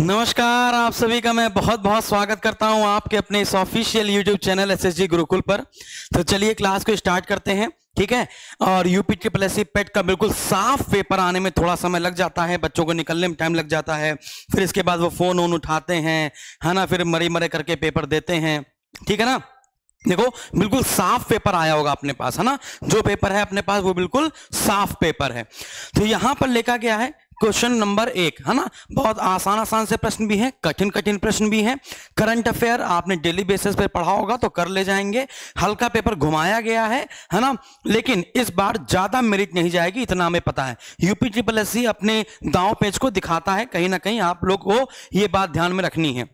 नमस्कार आप सभी का मैं बहुत बहुत स्वागत करता हूं आपके अपने इस official YouTube channel S S Gurukul पर तो चलिए क्लास को स्टार्ट करते हैं ठीक है और यूपी ट्रिपल एस पेट का बिल्कुल साफ पेपर आने में थोड़ा समय लग जाता है बच्चों को निकलने में टाइम लग जाता है फिर इसके बाद वो फोन ओन उठाते हैं है ना फिर मरे मरे करके पेपर देते हैं ठीक है ना देखो बिल्कुल साफ पेपर आया होगा अपने पास है ना जो पेपर है अपने पास वो बिल्कुल साफ पेपर है तो यहां पर लिखा गया है क्वेश्चन नंबर एक है ना बहुत आसान आसान से प्रश्न भी हैं कठिन कठिन प्रश्न भी हैं करंट अफेयर आपने डेली बेसिस पे पढ़ा होगा तो कर ले जाएंगे हल्का पेपर घुमाया गया है है ना लेकिन इस बार ज्यादा मेरिट नहीं जाएगी इतना हमें पता है यूपी ट्रिपल एस अपने दाव पेज को दिखाता है कहीं ना कहीं आप लोग को ये बात ध्यान में रखनी है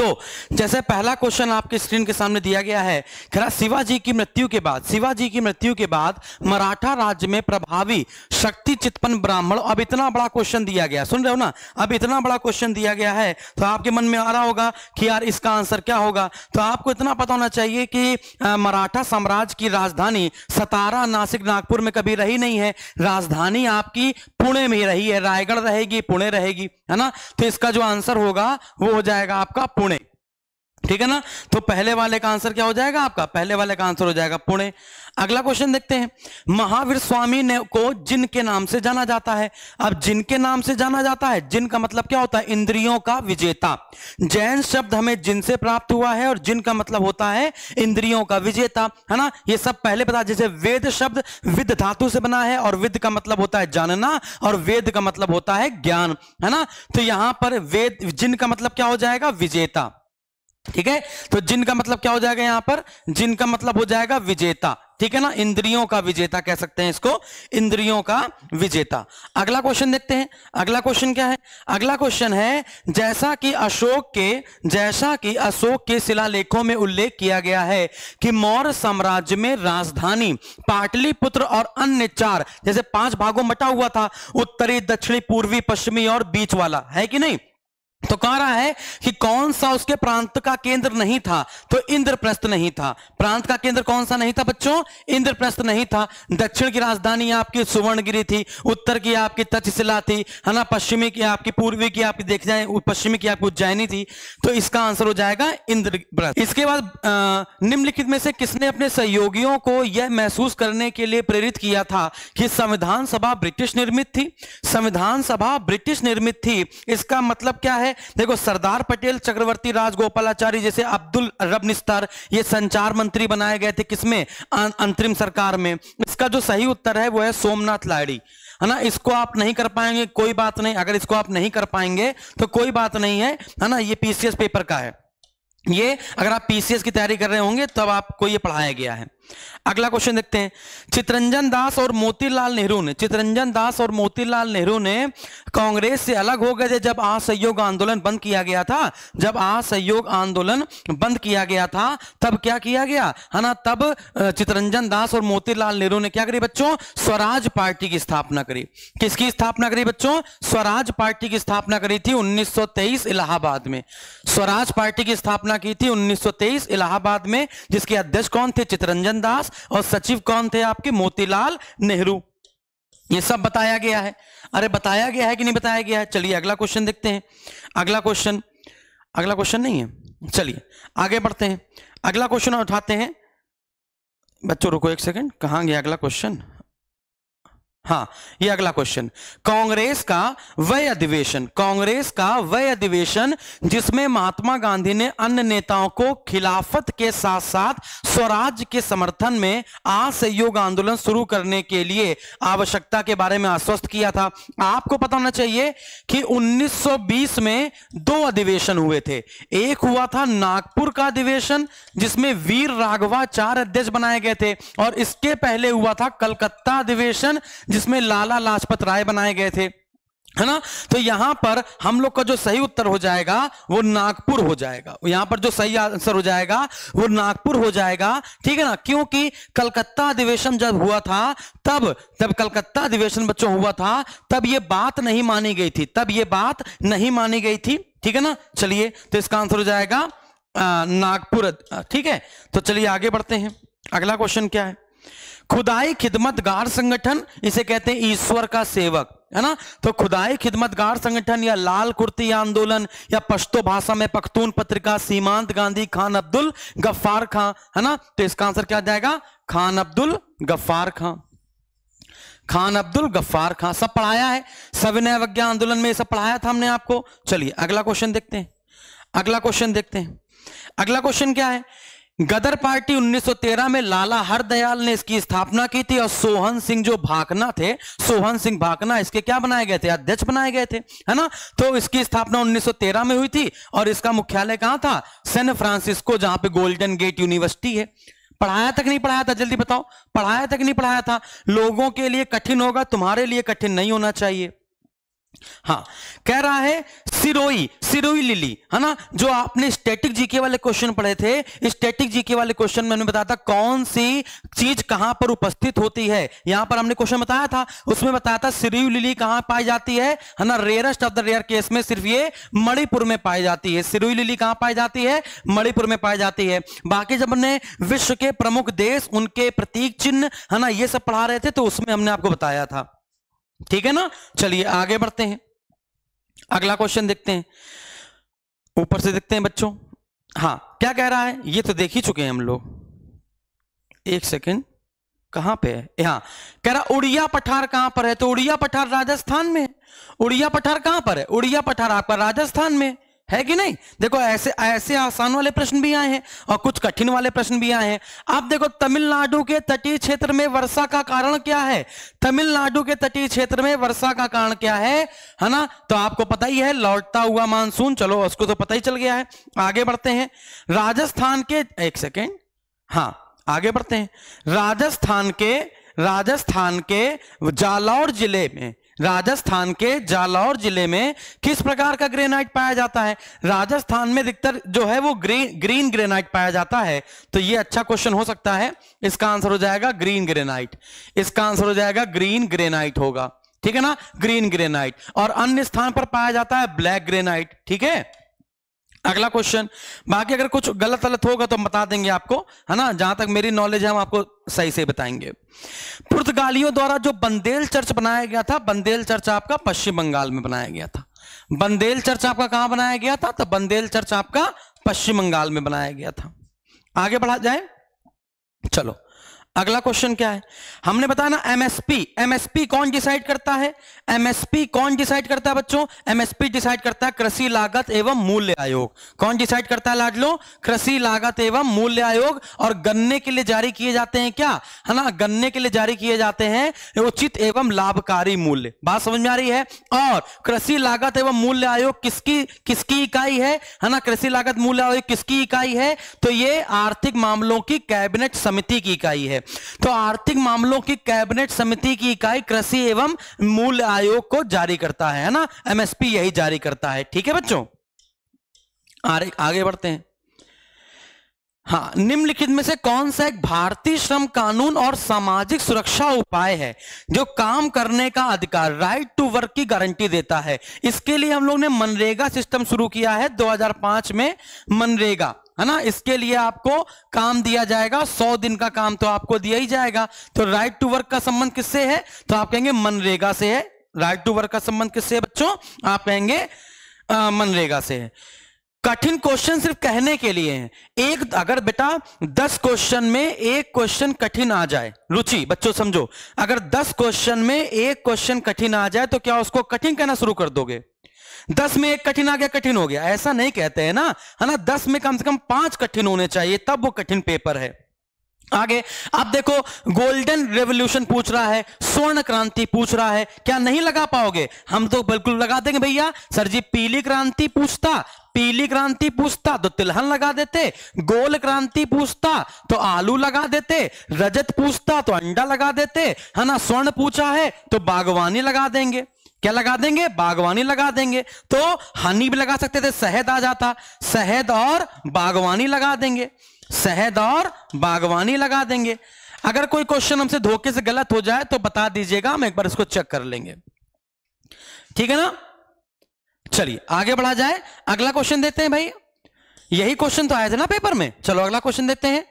तो जैसे पहला क्वेश्चन आपके स्क्रीन के सामने दिया गया है खरा शिवाजी की मृत्यु के बाद शिवाजी की मृत्यु के बाद मराठा राज्य में प्रभावी शक्ति चितपन ब्राह्मण अब इतना बड़ा क्वेश्चन दिया गया सुन रहे हो ना अब इतना बड़ा क्वेश्चन दिया गया है तो आपके मन में आ रहा होगा कि यार इसका आंसर क्या होगा तो आपको इतना पता होना चाहिए कि मराठा साम्राज्य की राजधानी सतारा नासिक नागपुर में कभी रही नहीं है राजधानी आपकी पुणे में रही है रायगढ़ रहेगी पुणे रहेगी है ना तो इसका जो आंसर होगा वो हो जाएगा आपका पुणे ठीक है ना तो पहले वाले का आंसर क्या हो जाएगा आपका पहले वाले का आंसर हो जाएगा पुणे अगला क्वेश्चन देखते हैं महावीर स्वामी ने को जिन के नाम से जाना जाता है अब जिन के नाम से जाना जाता है जिन का मतलब क्या होता है इंद्रियों का विजेता जैन शब्द हमें जिन से प्राप्त हुआ है और जिन का मतलब होता है इंद्रियों का विजेता है ना ये सब पहले बता जैसे वेद शब्द विद धातु से बना है और विद का मतलब होता है जानना और वेद का मतलब होता है ज्ञान है ना तो यहां पर वेद जिन का मतलब क्या हो जाएगा विजेता ठीक है तो जिन का मतलब क्या हो जाएगा यहां पर जिन का मतलब हो जाएगा विजेता ठीक है ना इंद्रियों का विजेता कह सकते हैं इसको इंद्रियों का विजेता अगला क्वेश्चन देखते हैं अगला क्वेश्चन क्या है अगला क्वेश्चन है जैसा कि अशोक के जैसा कि अशोक के शिलालेखों में उल्लेख किया गया है कि मौर्य साम्राज्य में राजधानी पाटलिपुत्र और अन्य चार जैसे पांच भागों मटा हुआ था उत्तरी दक्षिणी पूर्वी पश्चिमी और बीच वाला है कि नहीं तो कह रहा है कि कौन सा उसके प्रांत का केंद्र नहीं था तो इंद्रप्रस्थ नहीं था प्रांत का केंद्र कौन सा नहीं था बच्चों इंद्रप्रस्थ नहीं था दक्षिण की राजधानी आपकी सुवर्णगिरी थी उत्तर की आपकी तक्षशिला थी है ना पश्चिमी की आपकी पूर्वी की आपकी देख जाए पश्चिमी की आपकी उज्जैनी थी तो इसका आंसर हो जाएगा इंद्रप्रस्थ इसके बाद निम्नलिखित में से किसने अपने सहयोगियों को यह महसूस करने के लिए प्रेरित किया था कि संविधान सभा ब्रिटिश निर्मित थी संविधान सभा ब्रिटिश निर्मित थी इसका मतलब क्या है देखो सरदार पटेल चक्रवर्ती राजगोपालचार्य जैसे अब्दुल रब निस्तार ये संचार मंत्री बनाए गए थे किसमें अं, अंतरिम सरकार में इसका जो सही उत्तर है वो है सोमनाथ लाड़ी है ना इसको आप नहीं कर पाएंगे कोई बात नहीं अगर इसको आप नहीं कर पाएंगे तो कोई बात नहीं है है ना ये पीसीएस पेपर का है ये अगर आप पीसीएस की तैयारी कर रहे होंगे तब आपको ये पढ़ाया गया है अगला क्वेश्चन देखते हैं चित्रंजन दास और मोतीलाल नेहरू ने चित्रंजन दास और मोतीलाल नेहरू ने कांग्रेस से अलग हो गए थे जब असहयोग आंदोलन बंद किया गया था जब असहयोग आंदोलन बंद किया गया था तब क्या किया गया है ना तब चित्रंजन दास और मोतीलाल नेहरू ने क्या करी बच्चों स्वराज पार्टी की स्थापना करी किसकी स्थापना करी बच्चों स्वराज पार्टी की स्थापना करी थी उन्नीस इलाहाबाद में स्वराज पार्टी की स्थापना की थी उन्नीस इलाहाबाद में जिसके अध्यक्ष कौन थे चित्रंजन दास और सचिव कौन थे आपके मोतीलाल नेहरू ये सब बताया गया है अरे बताया गया है कि नहीं बताया गया है चलिए अगला क्वेश्चन देखते हैं अगला क्वेश्चन अगला क्वेश्चन नहीं है चलिए आगे बढ़ते हैं अगला क्वेश्चन उठाते हैं बच्चों रुको एक सेकंड कहाँ गया अगला क्वेश्चन हाँ ये अगला क्वेश्चन कांग्रेस का वह अधिवेशन कांग्रेस का वह अधिवेशन जिसमें महात्मा गांधी ने अन्य नेताओं को खिलाफत के साथ साथ स्वराज के समर्थन में असहयोग आंदोलन शुरू करने के लिए आवश्यकता के बारे में आश्वस्त किया था आपको पता होना चाहिए कि 1920 में दो अधिवेशन हुए थे एक हुआ था नागपुर का अधिवेशन जिसमें वीर राघवाचार्य अध्यक्ष बनाए गए थे और इसके पहले हुआ था कलकत्ता अधिवेशन जिसमें लाला लाजपत राय बनाए गए थे है ना तो यहां पर हम लोग का जो सही उत्तर हो जाएगा वो नागपुर हो जाएगा यहां पर जो सही आंसर हो जाएगा वो नागपुर हो जाएगा ठीक है ना क्योंकि कलकत्ता अधिवेशन जब हुआ था तब जब कलकत्ता अधिवेशन बच्चों हुआ था तब ये बात नहीं मानी गई थी तब ये बात नहीं मानी गई थी ठीक है ना चलिए तो इसका आंसर हो जाएगा नागपुर ठीक है तो चलिए आगे बढ़ते हैं अगला क्वेश्चन क्या है खुदाई खिदमतगार संगठन इसे कहते हैं ईश्वर का सेवक है ना तो खुदाई खिदमतगार संगठन या लाल कुर्ती आंदोलन या पश्तो भाषा में पख्तून पत्रिका सीमांत गांधी खान अब्दुल गफ्फार खां है ना तो इसका आंसर क्या जाएगा खान अब्दुल गफ्फार खां खान अब्दुल गफ्फार खां सब पढ़ाया है सविनय अवज्ञा आंदोलन में सब पढ़ाया था हमने आपको चलिए अगला क्वेश्चन देखते हैं अगला क्वेश्चन देखते हैं अगला क्वेश्चन क्या है गदर पार्टी 1913 में लाला हरदयाल ने इसकी स्थापना की थी और सोहन सिंह जो भाकना थे सोहन सिंह भाकना इसके क्या बनाए गए थे अध्यक्ष बनाए गए थे है ना तो इसकी स्थापना 1913 में हुई थी और इसका मुख्यालय कहां था सैन फ्रांसिस्को जहां पे गोल्डन गेट यूनिवर्सिटी है पढ़ाया तक नहीं पढ़ाया था जल्दी बताओ पढ़ाया तक नहीं पढ़ाया था लोगों के लिए कठिन होगा तुम्हारे लिए कठिन नहीं होना चाहिए हाँ कह रहा है सिरोई सिरोई लिली है ना जो आपने स्टैटिक जीके वाले क्वेश्चन पढ़े थे स्टैटिक जीके वाले क्वेश्चन में बताया था कौन सी चीज कहां पर उपस्थित होती है यहां पर हमने क्वेश्चन बताया था उसमें बताया था सिरोई लिली कहां पाई जाती है है ना rarest of the rare case में सिर्फ ये मणिपुर में पाई जाती है सिरोई लिली कहां पाई जाती है मणिपुर में पाई जाती है बाकी जब हमने विश्व के प्रमुख देश उनके प्रतीक चिन्ह है ना ये सब पढ़ा रहे थे तो उसमें हमने आपको बताया था ठीक है ना चलिए आगे बढ़ते हैं अगला क्वेश्चन देखते हैं ऊपर से देखते हैं बच्चों हाँ क्या कह रहा है ये तो देख ही चुके हैं हम लोग एक सेकेंड कहां पे है यहां कह रहा उड़िया पठार कहां पर है तो उड़िया पठार राजस्थान में उड़िया पठार कहां पर है उड़िया पठार आपका राजस्थान में है कि नहीं देखो ऐसे ऐसे आसान वाले प्रश्न भी आए हैं और कुछ कठिन वाले प्रश्न भी आए हैं आप देखो तमिलनाडु के तटीय क्षेत्र में वर्षा का कारण क्या है तमिलनाडु के तटीय क्षेत्र में वर्षा का कारण क्या है है ना तो आपको पता ही है लौटता हुआ मानसून चलो उसको तो पता ही चल गया है आगे बढ़ते हैं राजस्थान के एक सेकेंड हाँ आगे बढ़ते हैं राजस्थान के राजस्थान के जालौर जिले में राजस्थान के जालौर जिले में किस प्रकार का ग्रेनाइट पाया जाता है राजस्थान में अधिकतर जो है वो ग्रीन ग्रीन ग्रेनाइट पाया जाता है तो ये अच्छा क्वेश्चन हो सकता है इसका आंसर हो जाएगा ग्रीन ग्रेनाइट इसका आंसर हो जाएगा ग्रीन ग्रेनाइट होगा ठीक है ना ग्रीन ग्रेनाइट और अन्य स्थान पर पाया जाता है ब्लैक ग्रेनाइट ठीक है अगला क्वेश्चन बाकी अगर कुछ गलत गलत होगा तो हम बता देंगे आपको है ना जहां तक मेरी नॉलेज है हम आपको सही से बताएंगे पुर्तगालियों द्वारा जो बंदेल चर्च बनाया गया था बंदेल चर्च आपका पश्चिम बंगाल में बनाया गया था बंदेल चर्च आपका कहां बनाया गया था तो बंदेल चर्च आपका पश्चिम बंगाल में बनाया गया था आगे बढ़ा जाए चलो अगला क्वेश्चन क्या है हमने बताया ना एमएसपी एमएसपी कौन डिसाइड करता है एमएसपी कौन डिसाइड करता है बच्चों एमएसपी डिसाइड करता है कृषि लागत एवं मूल्य आयोग कौन डिसाइड करता है लाडलो कृषि लागत एवं मूल्य आयोग और गन्ने के लिए जारी किए जाते हैं क्या है ना गन्ने के लिए जारी किए जाते हैं उचित एवं लाभकारी मूल्य बात समझ में आ रही है और कृषि लागत एवं मूल्य आयोग किसकी किसकी इकाई है है ना कृषि लागत मूल्य आयोग किसकी इकाई है तो ये आर्थिक मामलों की कैबिनेट समिति की इकाई है तो आर्थिक मामलों की कैबिनेट समिति की इकाई कृषि एवं मूल्य आयोग को जारी करता है ना एमएसपी यही जारी करता है ठीक है बच्चों आगे बढ़ते हैं हाँ निम्नलिखित में से कौन सा एक भारतीय श्रम कानून और सामाजिक सुरक्षा उपाय है जो काम करने का अधिकार राइट टू वर्क की गारंटी देता है इसके लिए हम लोग ने मनरेगा सिस्टम शुरू किया है 2005 में मनरेगा है ना इसके लिए आपको काम दिया जाएगा सौ दिन का काम तो आपको दिया ही जाएगा तो राइट टू वर्क का संबंध किससे है तो आप कहेंगे मनरेगा से है राइट टू वर्क का संबंध किससे है बच्चों आप कहेंगे मनरेगा से है कठिन क्वेश्चन सिर्फ कहने के लिए हैं एक अगर बेटा दस क्वेश्चन में एक क्वेश्चन कठिन आ जाए रुचि बच्चों समझो अगर दस क्वेश्चन में एक क्वेश्चन कठिन आ जाए तो क्या उसको कठिन कहना शुरू कर दोगे दस में एक कठिन आ गया कठिन हो गया ऐसा नहीं कहते हैं ना है ना दस में कम से कम पांच कठिन होने चाहिए तब वो कठिन पेपर है आगे आप देखो गोल्डन रेवोल्यूशन पूछ रहा है स्वर्ण क्रांति पूछ रहा है क्या नहीं लगा पाओगे हम तो बिल्कुल लगा देंगे भैया सर जी पीली क्रांति पूछता पीली क्रांति पूछता तो तिलहन लगा देते गोल क्रांति पूछता तो आलू लगा देते रजत पूछता तो अंडा लगा देते है ना स्वर्ण पूछा है तो बागवानी लगा देंगे क्या लगा देंगे बागवानी लगा देंगे तो हनी भी लगा सकते थे शहद आ जाता शहद और बागवानी लगा देंगे शहद और बागवानी लगा देंगे अगर कोई क्वेश्चन हमसे धोखे से गलत हो जाए तो बता दीजिएगा हम एक बार इसको चेक कर लेंगे ठीक है ना चलिए आगे बढ़ा जाए अगला क्वेश्चन देते हैं भाई यही क्वेश्चन तो आया था ना पेपर में चलो अगला क्वेश्चन देते हैं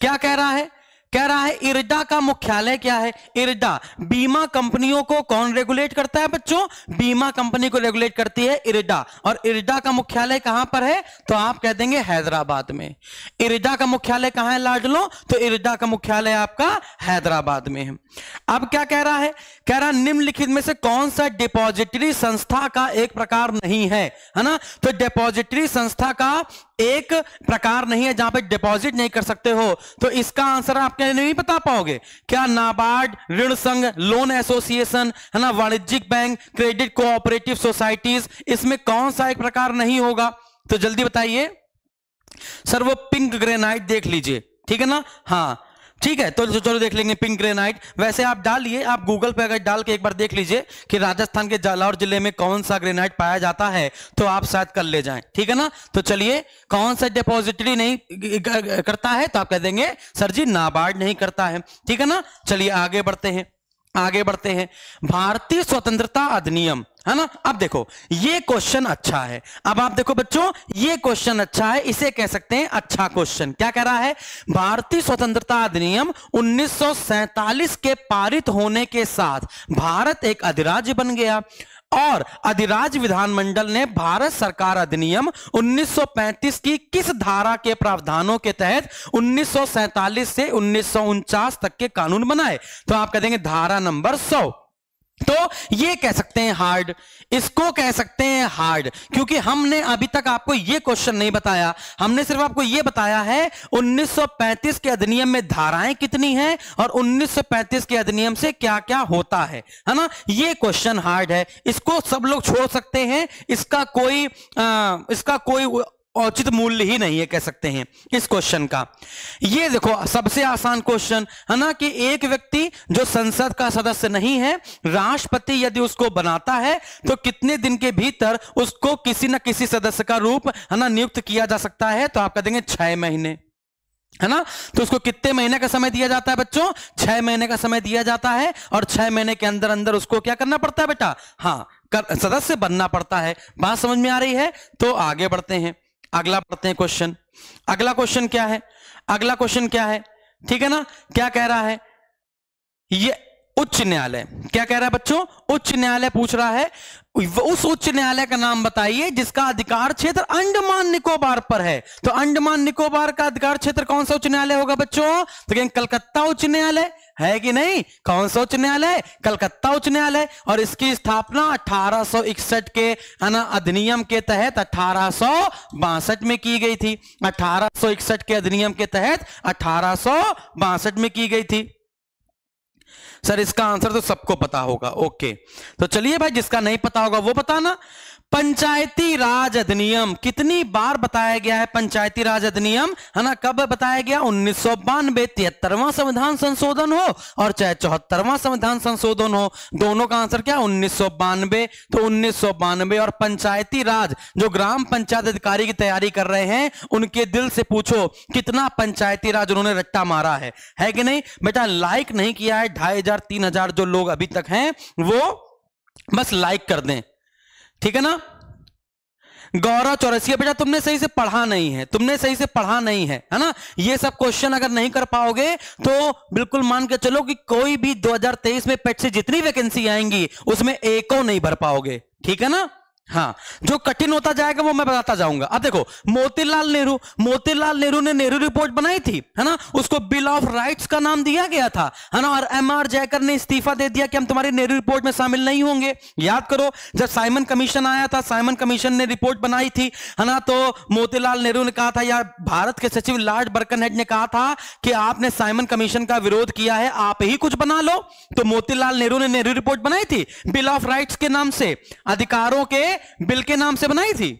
क्या कह रहा है कह रहा है इरडा का मुख्यालय क्या है इरडा बीमा कंपनियों को कौन रेगुलेट करता है बच्चों बीमा कंपनी को रेगुलेट करती है इरडा और इरडा का मुख्यालय कहां पर है तो आप कह देंगे हैदराबाद में इरडा का मुख्यालय कहां है लाडलो तो इरडा का मुख्यालय आपका हैदराबाद में है अब क्या कह रहा है कह रहा निम्नलिखित में से कौन सा डिपॉजिटरी संस्था का एक प्रकार नहीं है है ना तो डिपॉजिटरी संस्था का एक प्रकार नहीं है जहां पे डिपॉजिट नहीं कर सकते हो तो इसका आंसर आपके नहीं बता पाओगे क्या नाबार्ड ऋण संघ लोन एसोसिएशन है ना वाणिज्यिक बैंक क्रेडिट कोऑपरेटिव सोसाइटीज इसमें कौन सा एक प्रकार नहीं होगा तो जल्दी बताइए सर वो पिंक ग्रेनाइट देख लीजिए ठीक है ना हाँ ठीक है तो चलो देख लेंगे पिंक ग्रेनाइट वैसे आप डालिए आप गूगल पे अगर डाल के एक बार देख लीजिए कि राजस्थान के जालौर जिले में कौन सा ग्रेनाइट पाया जाता है तो आप शायद कर ले जाएं ठीक है ना तो चलिए कौन सा डिपोजिटरी नहीं करता है तो आप कह देंगे सर जी नाबार्ड नहीं करता है ठीक है ना चलिए आगे बढ़ते हैं आगे बढ़ते हैं भारतीय स्वतंत्रता अधिनियम है ना अब देखो ये क्वेश्चन अच्छा है अब आप देखो बच्चों ये क्वेश्चन अच्छा है इसे कह सकते हैं अच्छा क्वेश्चन क्या कह रहा है भारतीय स्वतंत्रता अधिनियम 1947 के पारित होने के साथ भारत एक अधिराज्य बन गया और अधिराज विधानमंडल ने भारत सरकार अधिनियम 1935 की किस धारा के प्रावधानों के तहत 1947 से उन्नीस तक के कानून बनाए तो आप कह देंगे धारा नंबर 100 तो ये कह सकते हैं हार्ड इसको कह सकते हैं हार्ड क्योंकि हमने अभी तक आपको यह क्वेश्चन नहीं बताया हमने सिर्फ आपको यह बताया है 1935 के अधिनियम में धाराएं कितनी हैं और 1935 के अधिनियम से क्या क्या होता है है ना ये क्वेश्चन हार्ड है इसको सब लोग छोड़ सकते हैं इसका कोई आ, इसका कोई औचित मूल्य ही नहीं है कह सकते हैं इस क्वेश्चन का ये देखो सबसे आसान क्वेश्चन है ना कि एक व्यक्ति जो संसद का सदस्य नहीं है राष्ट्रपति यदि उसको बनाता है तो कितने दिन के भीतर उसको किसी ना किसी सदस्य का रूप है ना नियुक्त किया जा सकता है तो आप कह देंगे छह महीने है ना तो उसको कितने महीने का समय दिया जाता है बच्चों छह महीने का समय दिया जाता है और छह महीने के अंदर अंदर उसको क्या करना पड़ता है बेटा हाँ कर, सदस्य बनना पड़ता है बात समझ में आ रही है तो आगे बढ़ते हैं अगला पढ़ते हैं क्वेश्चन अगला क्वेश्चन क्या है अगला क्वेश्चन क्या है ठीक है ना क्या कह रहा है ये उच्च न्यायालय क्या कह रहा है बच्चों उच्च न्यायालय पूछ रहा है उस उच्च न्यायालय का नाम बताइए जिसका अधिकार क्षेत्र अंडमान निकोबार पर है तो अंडमान निकोबार का अधिकार क्षेत्र कौन सा उच्च न्यायालय होगा बच्चों तो कलकत्ता उच्च न्यायालय है कि नहीं कौन सा उच्च न्यायालय कलकत्ता उच्च न्यायालय और इसकी स्थापना अठारह के अधिनियम के तहत अठारह में की गई थी अठारह के अधिनियम के तहत अठारह में की गई थी सर इसका आंसर तो सबको पता होगा ओके तो चलिए भाई जिसका नहीं पता होगा वो बताना पंचायती राज अधिनियम कितनी बार बताया गया है पंचायती राज अधिनियम है ना कब बताया गया उन्नीस सौ बानवे तिहत्तरवा संविधान संशोधन हो और चाहे चौहत्तरवा संविधान संशोधन हो दोनों का आंसर क्या उन्नीस सौ बानवे तो उन्नीस सौ बानवे और पंचायती राज जो ग्राम पंचायत अधिकारी की तैयारी कर रहे हैं उनके दिल से पूछो कितना पंचायती राज उन्होंने रट्टा मारा है है कि नहीं बेटा लाइक नहीं किया है ढाई हजार तीन हजार जो लोग अभी तक हैं वो बस लाइक कर दें ठीक है ना गौरव चौरसिया बेटा तुमने सही से पढ़ा नहीं है तुमने सही से पढ़ा नहीं है है ना ये सब क्वेश्चन अगर नहीं कर पाओगे तो बिल्कुल मान के चलो कि कोई भी 2023 में पेट से जितनी वैकेंसी आएंगी उसमें एक नहीं भर पाओगे ठीक है ना हाँ जो कठिन होता जाएगा वो मैं बताता जाऊंगा अब देखो मोतीलाल नेहरू मोतीलाल नेहरू ने नेहरू रिपोर्ट बनाई थी है ना उसको बिल ऑफ राइट्स का नाम दिया गया था है ना और एम आर जयकर ने इस्तीफा दे दिया कि हम तुम्हारी नेहरू रिपोर्ट में शामिल नहीं होंगे याद करो जब साइमन कमीशन आया था साइमन कमीशन ने रिपोर्ट बनाई थी है ना तो मोतीलाल नेहरू ने कहा था यार भारत के सचिव लॉर्ड बर्कन ने कहा था कि आपने साइमन कमीशन का विरोध किया है आप ही कुछ बना लो तो मोतीलाल नेहरू ने नेहरू रिपोर्ट बनाई थी बिल ऑफ राइट्स के नाम से अधिकारों के बिल के नाम से बनाई थी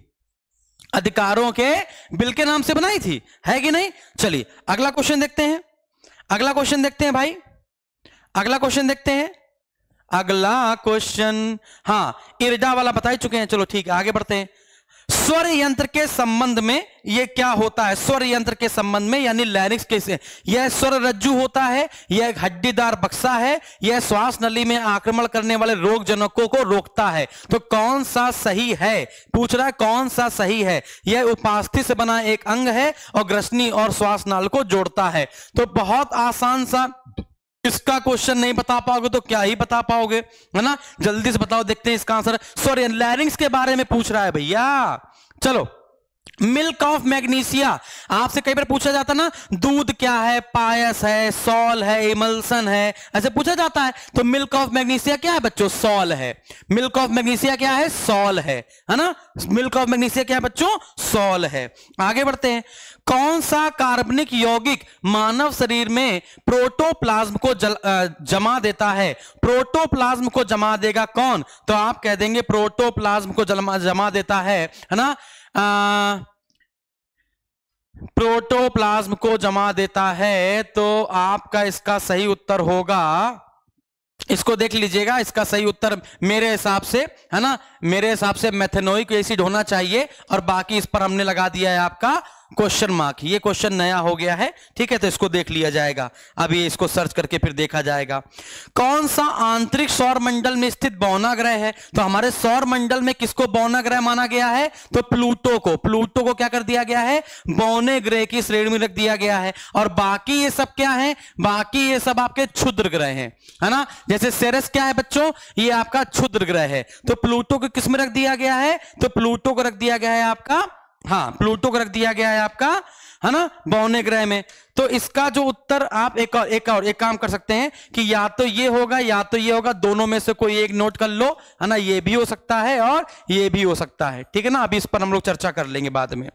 अधिकारों के बिल के नाम से बनाई थी है कि नहीं चलिए अगला क्वेश्चन देखते हैं अगला क्वेश्चन देखते हैं भाई अगला क्वेश्चन देखते हैं अगला क्वेश्चन हाँ इर्जा वाला बता ही चुके हैं चलो ठीक है आगे बढ़ते हैं स्वर यंत्र के संबंध में यह क्या होता है स्वर यंत्र के संबंध में यानी लैरिक्स कैसे यह स्वर रज्जु होता है यह एक हड्डीदार बक्सा है यह श्वास नली में आक्रमण करने वाले रोग जनकों को रोकता है तो कौन सा सही है पूछ रहा है कौन सा सही है यह उपास्थि से बना एक अंग है और ग्रसनी और श्वास नाल को जोड़ता है तो बहुत आसान सा इसका क्वेश्चन नहीं बता पाओगे तो क्या ही बता पाओगे है ना जल्दी से बताओ देखते हैं इसका आंसर सॉरी लैरिंग्स के बारे में पूछ रहा है भैया चलो मिल्क ऑफ मैग्नीशिया आपसे कई बार पूछा जाता ना दूध क्या है पायस है सॉल है इमल्सन है ऐसे पूछा जाता है तो मिल्क ऑफ मैग्नीशिया क्या है बच्चों सॉल है मिल्क ऑफ मैग्नीशिया क्या है सॉल है है ना मिल्क ऑफ मैग्नीशिया क्या है बच्चों सॉल है आगे बढ़ते हैं कौन सा कार्बनिक यौगिक मानव शरीर में प्रोटोप्लाज्म को जल, जमा देता है प्रोटोप्लाज्म को जमा देगा कौन तो आप कह देंगे प्रोटोप्लाज्म को जमा जमा देता है है ना प्रोटोप्लाज्म को जमा देता है तो आपका इसका सही उत्तर होगा इसको देख लीजिएगा इसका सही उत्तर मेरे हिसाब से है ना मेरे हिसाब से मेथेनोइक एसिड होना चाहिए और बाकी इस पर हमने लगा दिया है आपका क्वेश्चन मार्क ये क्वेश्चन नया हो गया है ठीक है तो इसको देख लिया जाएगा अभी इसको सर्च करके फिर देखा जाएगा कौन सा आंतरिक सौर मंडल में स्थित बौना ग्रह है तो हमारे सौर मंडल में किसको बौना ग्रह माना गया है तो प्लूटो को प्लूटो को क्या कर दिया गया है बौने ग्रह की श्रेणी में रख दिया गया है और बाकी ये सब क्या है बाकी ये सब आपके क्षुद्र ग्रह है ना जैसे सेरस क्या है बच्चों ये आपका क्षुद्र ग्रह है तो प्लूटो को किसमें रख दिया गया है तो प्लूटो को रख दिया गया है आपका हाँ प्लूटो रख दिया गया है आपका है ना बौने ग्रह में तो इसका जो उत्तर आप एक और एक और एक काम कर सकते हैं कि या तो ये होगा या तो ये होगा दोनों में से कोई एक नोट कर लो है ना ये भी हो सकता है और ये भी हो सकता है ठीक है ना अभी इस पर हम लोग चर्चा कर लेंगे बाद में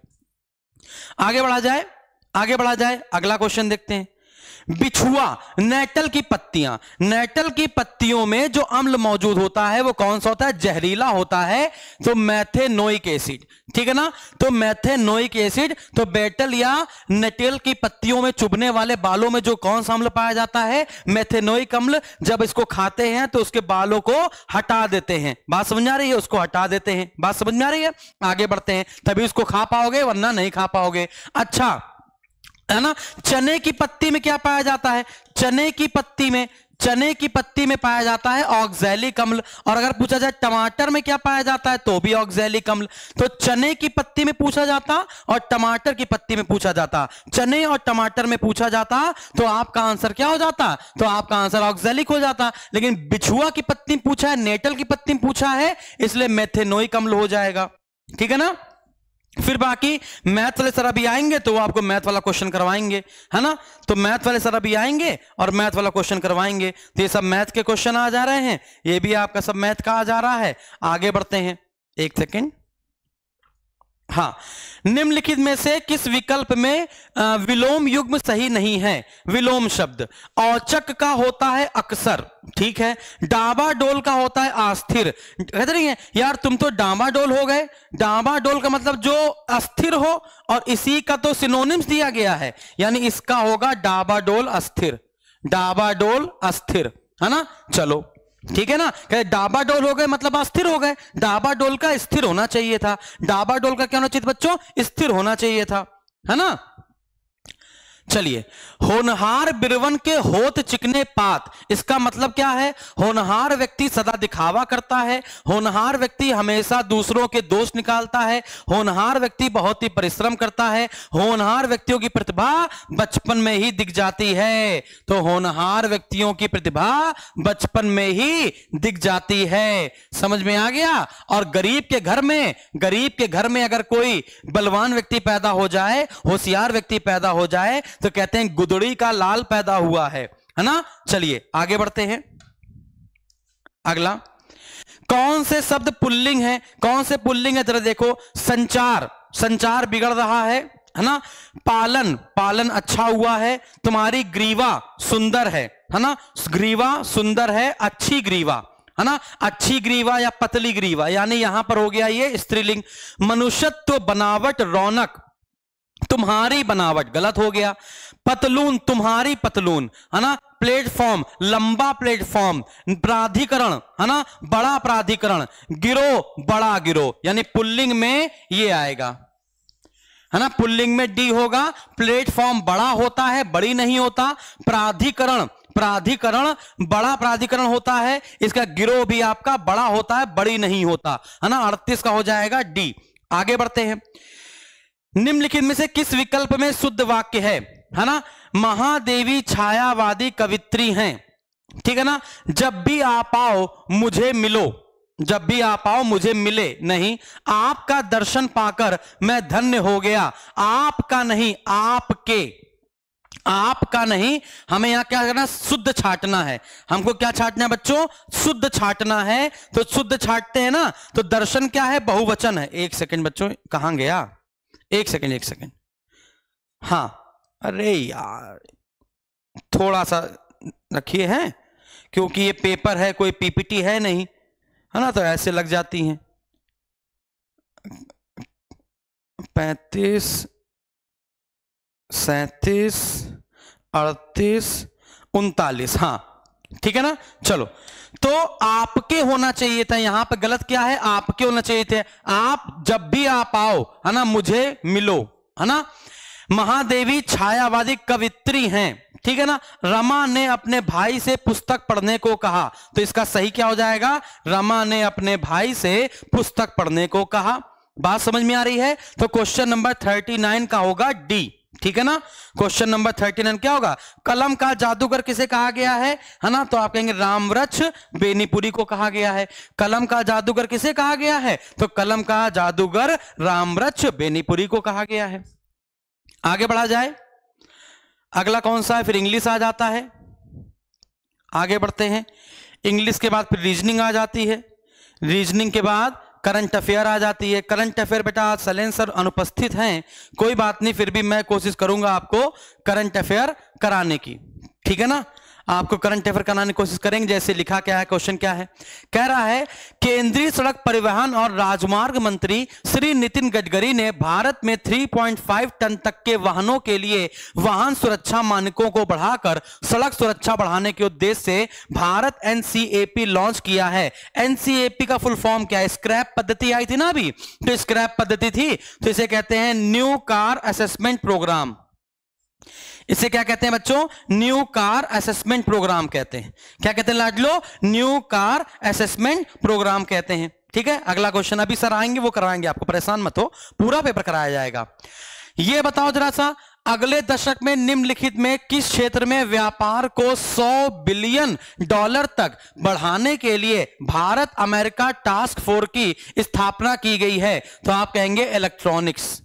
आगे बढ़ा जाए आगे बढ़ा जाए अगला क्वेश्चन देखते हैं बिछुआ नेटल की पत्तियां नेटल की पत्तियों में जो अम्ल मौजूद होता है वो कौन सा होता है जहरीला होता है तो मैथेनोइक एसिड ठीक है ना तो मैथेनोइक एसिड तो बेटल या नेटेल की पत्तियों में चुभने वाले बालों में जो कौन सा अम्ल पाया जाता है मैथेनोइक अम्ल जब इसको खाते हैं तो उसके बालों को हटा देते हैं बात समझ आ रही है उसको हटा देते हैं बात समझ में आ रही है आगे बढ़ते हैं तभी उसको खा पाओगे वरना नहीं खा पाओगे अच्छा है ना चने की पत्ती में क्या पाया जाता है चने की पत्ती में चने की पत्ती में पाया जाता है ऑक्सैलिक अम्ल और अगर पूछा जाए टमाटर में क्या पाया जाता है तो भी ऑक्सैलिक अम्ल तो चने की पत्ती में पूछा जाता और टमाटर की पत्ती में पूछा जाता चने और टमाटर में पूछा जाता तो आपका आंसर क्या हो जाता तो आपका आंसर ऑक्सैलिक हो जाता लेकिन बिछुआ की पत्ती पूछा है नेटल की पत्ती पूछा है इसलिए मेथेनोइक अम्ल हो जाएगा ठीक है ना फिर बाकी मैथ वाले सर अभी आएंगे तो वो आपको मैथ वाला क्वेश्चन करवाएंगे है ना तो मैथ वाले सर अभी आएंगे और मैथ वाला क्वेश्चन करवाएंगे तो ये सब मैथ के क्वेश्चन आ जा रहे हैं ये भी आपका सब मैथ का आ जा रहा है आगे बढ़ते हैं एक सेकेंड हाँ निम्नलिखित में से किस विकल्प में विलोम युग्म सही नहीं है विलोम शब्द औचक का होता है अक्सर ठीक है डाबा डोल का होता है अस्थिर कहते नहीं है यार तुम तो डाबा डोल हो गए डाबा डोल का मतलब जो अस्थिर हो और इसी का तो सिनोनिम्स दिया गया है यानी इसका होगा डाबा डोल अस्थिर डाबा डोल अस्थिर है ना चलो ठीक है ना कहे डाबा डोल हो गए मतलब अस्थिर हो गए डाबा डोल का स्थिर होना चाहिए था डाबा डोल का क्या होना चाहिए बच्चों स्थिर होना चाहिए था है ना चलिए होनहार बिरवन के होत चिकने पात इसका मतलब क्या है होनहार व्यक्ति सदा दिखावा करता है होनहार व्यक्ति हमेशा दूसरों के दोष निकालता है होनहार व्यक्ति बहुत ही परिश्रम करता है होनहार व्यक्तियों की प्रतिभा बचपन में ही दिख जाती है तो होनहार व्यक्तियों की प्रतिभा बचपन में ही दिख जाती है समझ में आ गया और गरीब के घर में गरीब के घर में अगर कोई बलवान व्यक्ति पैदा हो जाए होशियार व्यक्ति पैदा हो जाए तो कहते हैं गुदड़ी का लाल पैदा हुआ है है ना चलिए आगे बढ़ते हैं अगला कौन से शब्द पुल्लिंग है कौन से पुल्लिंग है जरा देखो संचार संचार बिगड़ रहा है है ना पालन पालन अच्छा हुआ है तुम्हारी ग्रीवा सुंदर है है ना ग्रीवा सुंदर है अच्छी ग्रीवा है ना अच्छी ग्रीवा या पतली ग्रीवा यानी यहां पर हो गया ये स्त्रीलिंग मनुष्यत्व बनावट रौनक तुम्हारी बनावट गलत हो गया पतलून तुम्हारी पतलून है ना प्लेटफॉर्म लंबा प्लेटफॉर्म प्राधिकरण है ना बड़ा प्राधिकरण गिरो बड़ा गिरो यानी पुल्लिंग में ये आएगा है ना पुल्लिंग में डी होगा प्लेटफॉर्म बड़ा होता है बड़ी नहीं होता प्राधिकरण प्राधिकरण बड़ा प्राधिकरण होता है इसका गिरोह भी आपका बड़ा होता है बड़ी नहीं होता है ना अड़तीस का हो जाएगा डी आगे बढ़ते हैं निम्नलिखित में से किस विकल्प में शुद्ध वाक्य है है ना महादेवी छायावादी कवित्री हैं ठीक है ना जब भी आप आओ मुझे मिलो जब भी आप आओ मुझे मिले नहीं आपका दर्शन पाकर मैं धन्य हो गया आपका नहीं आपके आपका नहीं हमें यहां क्या करना शुद्ध छाटना है हमको क्या छाटना है बच्चों शुद्ध छाटना है तो शुद्ध छाटते हैं ना तो दर्शन क्या है बहुवचन है एक सेकंड बच्चों कहां गया एक सेकेंड एक सेकेंड हाँ अरे यार थोड़ा सा रखिए हैं क्योंकि ये पेपर है कोई पीपीटी है नहीं है ना तो ऐसे लग जाती हैं पैंतीस सैतीस अड़तीस उनतालीस हाँ ठीक है ना चलो तो आपके होना चाहिए था यहां पर गलत क्या है आपके होना चाहिए थे आप जब भी आप आओ है ना मुझे मिलो है ना महादेवी छायावादी कवित्री हैं ठीक है ना रमा ने अपने भाई से पुस्तक पढ़ने को कहा तो इसका सही क्या हो जाएगा रमा ने अपने भाई से पुस्तक पढ़ने को कहा बात समझ में आ रही है तो क्वेश्चन नंबर थर्टी नाइन का होगा डी ठीक है ना क्वेश्चन नंबर थर्टी नाइन क्या होगा कलम का जादूगर किसे कहा गया है है ना तो आप कहेंगे रामवृक्ष बेनीपुरी को कहा गया है कलम का जादूगर किसे कहा गया है तो कलम का जादूगर रामवृक्ष बेनीपुरी को कहा गया है आगे बढ़ा जाए अगला कौन सा है फिर इंग्लिश आ जाता है आगे बढ़ते हैं इंग्लिश के बाद फिर रीजनिंग आ जाती है रीजनिंग के बाद करंट अफेयर आ जाती है करंट अफेयर बेटा आज सलेन सर अनुपस्थित हैं कोई बात नहीं फिर भी मैं कोशिश करूंगा आपको करंट अफेयर कराने की ठीक है ना आपको करंट अफेयर कराने की कोशिश करेंगे जैसे लिखा क्या है क्वेश्चन क्या है कह रहा है केंद्रीय सड़क परिवहन और राजमार्ग मंत्री श्री नितिन गडकरी ने भारत में 3.5 टन तक के वाहनों के लिए वाहन सुरक्षा मानकों को बढ़ाकर सड़क सुरक्षा बढ़ाने के उद्देश्य से भारत एनसीएपी लॉन्च किया है एनसीएपी का फुल फॉर्म क्या है स्क्रैप पद्धति आई थी ना अभी तो स्क्रैप पद्धति थी तो इसे कहते हैं न्यू कार असेसमेंट प्रोग्राम इसे क्या कहते हैं बच्चों न्यू कार असेसमेंट प्रोग्राम कहते हैं क्या कहते हैं लाडलो न्यू कार असेसमेंट प्रोग्राम कहते हैं ठीक है अगला क्वेश्चन अभी सर आएंगे वो कराएंगे आपको परेशान मत हो पूरा पेपर कराया जाएगा ये बताओ जरा सा अगले दशक में निम्नलिखित में किस क्षेत्र में व्यापार को 100 बिलियन डॉलर तक बढ़ाने के लिए भारत अमेरिका टास्क फोर्स की स्थापना की गई है तो आप कहेंगे इलेक्ट्रॉनिक्स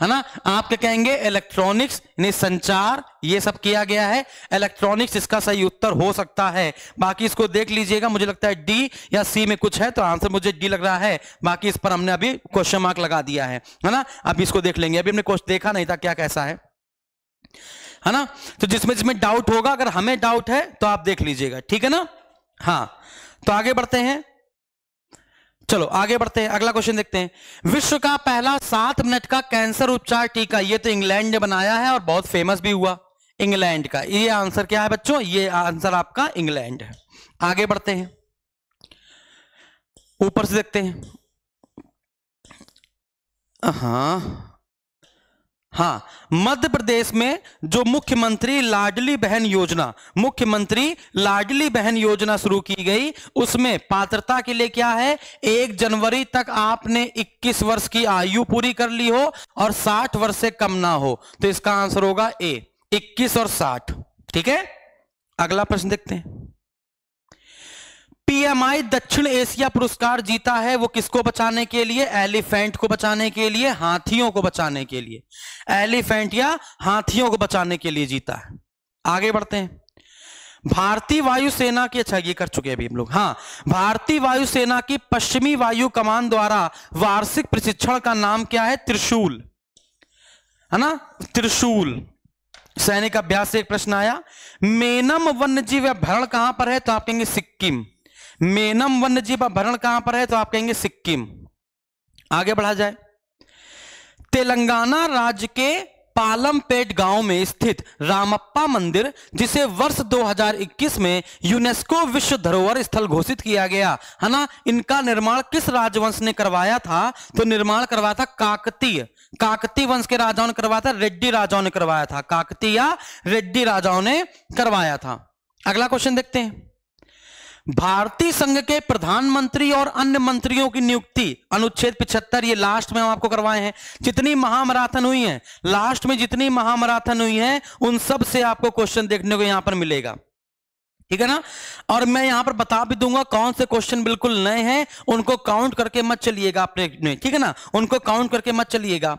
है ना क्या कहेंगे इलेक्ट्रॉनिक्स यानी संचार ये सब किया गया है इलेक्ट्रॉनिक्स इसका सही उत्तर हो सकता है बाकी इसको देख लीजिएगा मुझे लगता है डी या सी में कुछ है तो आंसर मुझे डी लग रहा है बाकी इस पर हमने अभी क्वेश्चन मार्क लगा दिया है है ना अभी इसको देख लेंगे अभी हमने क्वेश्चन देखा नहीं था क्या कैसा है है ना तो जिसमें जिसमें डाउट होगा अगर हमें डाउट है तो आप देख लीजिएगा ठीक है ना हाँ तो आगे बढ़ते हैं चलो आगे बढ़ते हैं अगला क्वेश्चन देखते हैं विश्व का पहला सात मिनट का कैंसर उपचार टीका ये तो इंग्लैंड ने बनाया है और बहुत फेमस भी हुआ इंग्लैंड का ये आंसर क्या है बच्चों ये आंसर आपका इंग्लैंड है आगे बढ़ते हैं ऊपर से देखते हैं हाँ हाँ मध्य प्रदेश में जो मुख्यमंत्री लाडली बहन योजना मुख्यमंत्री लाडली बहन योजना शुरू की गई उसमें पात्रता के लिए क्या है एक जनवरी तक आपने 21 वर्ष की आयु पूरी कर ली हो और 60 वर्ष से कम ना हो तो इसका आंसर होगा ए 21 और 60 ठीक है अगला प्रश्न देखते हैं पीएमआई दक्षिण एशिया पुरस्कार जीता है वो किसको बचाने के लिए एलिफेंट को बचाने के लिए हाथियों को बचाने के लिए एलिफेंट या हाथियों को बचाने के लिए जीता है आगे बढ़ते हैं भारतीय वायुसेना की अच्छा ये कर चुके हैं अभी हम लोग हाँ भारतीय वायुसेना की पश्चिमी वायु कमान द्वारा वार्षिक प्रशिक्षण का नाम क्या है त्रिशूल है ना त्रिशूल सैनिक अभ्यास से एक प्रश्न आया मेनम वन्य जीव अभ्यारण कहां पर है तो आप कहेंगे सिक्किम मेनम वन्य जीव अभरण कहां पर है तो आप कहेंगे सिक्किम आगे बढ़ा जाए तेलंगाना राज्य के पालमपेट गांव में स्थित रामप्पा मंदिर जिसे वर्ष 2021 में यूनेस्को विश्व धरोहर स्थल घोषित किया गया है ना इनका निर्माण किस राजवंश ने करवाया था तो निर्माण करवाया था काकतीय काकती वंश के राजाओं ने करवाया था रेड्डी राजाओं ने करवाया था काकतीय रेड्डी राजाओं ने करवाया था अगला क्वेश्चन देखते हैं भारतीय संघ के प्रधानमंत्री और अन्य मंत्रियों की नियुक्ति अनुच्छेद 75 ये लास्ट में हम आपको करवाए हैं जितनी महामराथन हुई है लास्ट में जितनी महामराथन हुई है उन सब से आपको क्वेश्चन देखने को यहां पर मिलेगा ठीक है ना और मैं यहां पर बता भी दूंगा कौन से क्वेश्चन बिल्कुल नए हैं उनको काउंट करके मत चलिएगा अपने ठीक है ना उनको काउंट करके मत चलिएगा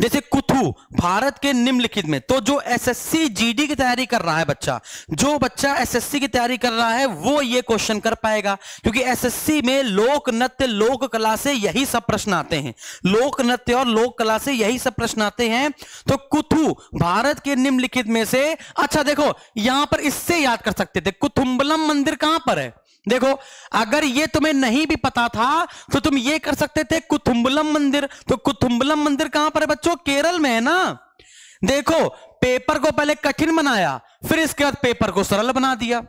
जैसे कुथु भारत के निम्नलिखित में तो जो एसएससी जीडी की तैयारी कर रहा है बच्चा जो बच्चा एसएससी की तैयारी कर रहा है वो ये क्वेश्चन कर पाएगा क्योंकि एसएससी में लोक नृत्य लोक कला से यही सब प्रश्न आते हैं लोक नृत्य और लोक कला से यही सब प्रश्न आते हैं तो कुथु भारत के निम्नलिखित में से अच्छा देखो यहां पर इससे याद कर सकते थे कुथुम्बलम मंदिर कहां पर है देखो अगर ये तुम्हें नहीं भी पता था तो तुम ये कर सकते थे कुथुम्बलम मंदिर तो कुथुम्बलम मंदिर कहां पर है बच्चों केरल में है ना देखो पेपर को पहले कठिन बनाया फिर इसके बाद पेपर को सरल बना दिया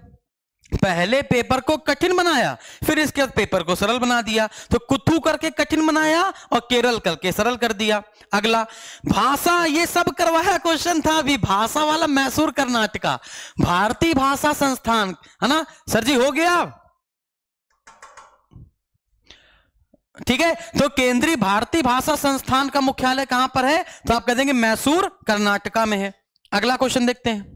पहले पेपर को कठिन बनाया फिर इसके बाद पेपर को सरल बना दिया तो कुथु करके कठिन बनाया और केरल करके सरल कर दिया अगला भाषा ये सब करवाया क्वेश्चन था अभी भाषा वाला मैसूर कर्नाटका भारतीय भाषा संस्थान है ना सर जी हो गया ठीक है तो केंद्रीय भारतीय भाषा संस्थान का मुख्यालय कहां पर है तो आप कह देंगे मैसूर कर्नाटका में है अगला क्वेश्चन देखते हैं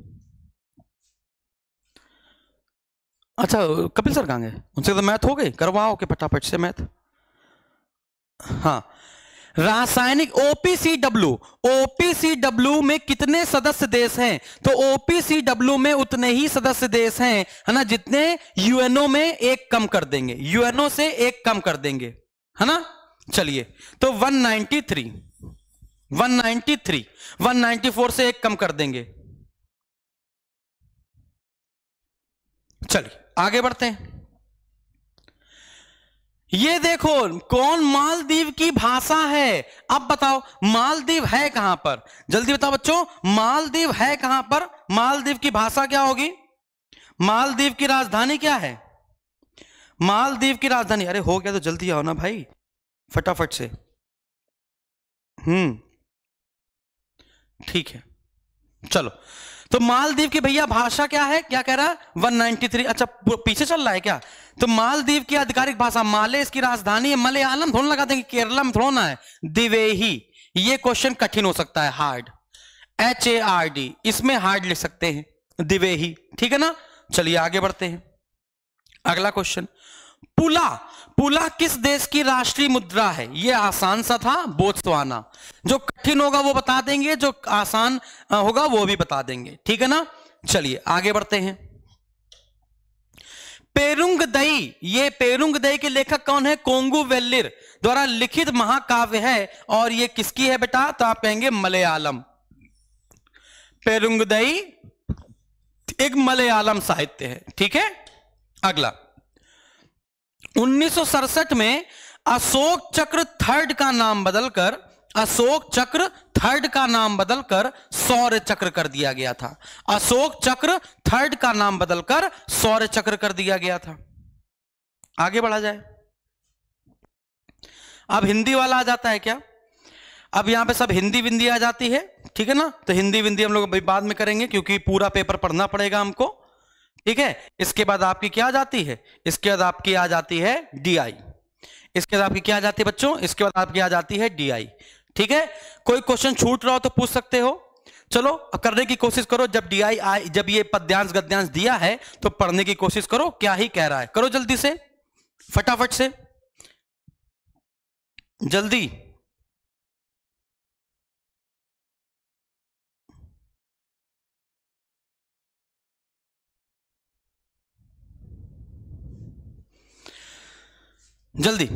अच्छा कपिल सर कहाँ गए उनसे तो मैथ हो गई करवाओ के फटाफट से मैथ हाँ रासायनिक ओपीसीडब्ल्यू ओपीसीडब्ल्यू में कितने सदस्य देश हैं तो ओपीसीडब्ल्यू में उतने ही सदस्य देश हैं है ना जितने यूएनओ में एक कम कर देंगे यूएनओ से एक कम कर देंगे है ना चलिए तो 193 193 194 से एक कम कर देंगे चलिए आगे बढ़ते हैं ये देखो कौन मालदीव की भाषा है अब बताओ मालदीव है कहां पर जल्दी बताओ बच्चों मालदीव है कहां पर मालदीव की भाषा क्या होगी मालदीव की राजधानी क्या है मालदीव की राजधानी अरे हो गया तो जल्दी आओ ना भाई फटाफट से हम्म ठीक है चलो तो मालदीव की भैया भाषा क्या है क्या कह रहा है 193 अच्छा पीछे चल रहा है क्या तो मालदीव की आधिकारिक भाषा माले इसकी राजधानी है मलयालम थोड़ा लगा देंगे केरलम थोड़ा ना है दिवेही ये क्वेश्चन कठिन हो सकता है hard H A R D इसमें हार्ड लिख सकते हैं दिवेही ठीक है ना चलिए आगे बढ़ते हैं अगला क्वेश्चन पुला पुला किस देश की राष्ट्रीय मुद्रा है यह आसान सा था बोत्सवाना जो कठिन होगा वो बता देंगे जो आसान होगा वो भी बता देंगे ठीक है ना चलिए आगे बढ़ते हैं पेरुंग दई ये पेरुंग दई के लेखक कौन है कोंगू वेल्लिर द्वारा लिखित महाकाव्य है और ये किसकी है बेटा तो आप कहेंगे मलयालम पेरुंगदई एक मलयालम साहित्य है ठीक है अगला उन्नीस में अशोक चक्र थर्ड का नाम बदलकर अशोक चक्र थर्ड का नाम बदलकर सौर्य चक्र कर दिया गया था अशोक चक्र थर्ड का नाम बदलकर सौर्य चक्र कर दिया गया था आगे बढ़ा जाए अब हिंदी वाला आ जाता है क्या अब यहां पे सब हिंदी विंदी आ जाती है ठीक है ना तो हिंदी विंदी हम लोग बाद में करेंगे क्योंकि पूरा पेपर पढ़ना पड़ेगा हमको ठीक है इसके बाद आपकी क्या आ जाती है इसके बाद आपकी आ जाती है डी आई इसके बाद आपकी क्या आ जाती है बच्चों इसके बाद आपकी आ जाती है डी आई ठीक है कोई क्वेश्चन छूट रहा हो तो पूछ सकते हो चलो करने की कोशिश करो जब डी आई आई जब ये पद्यांश गद्यांश दिया है तो पढ़ने की कोशिश करो क्या ही कह रहा है करो जल्दी से फटाफट से जल्दी जल्दी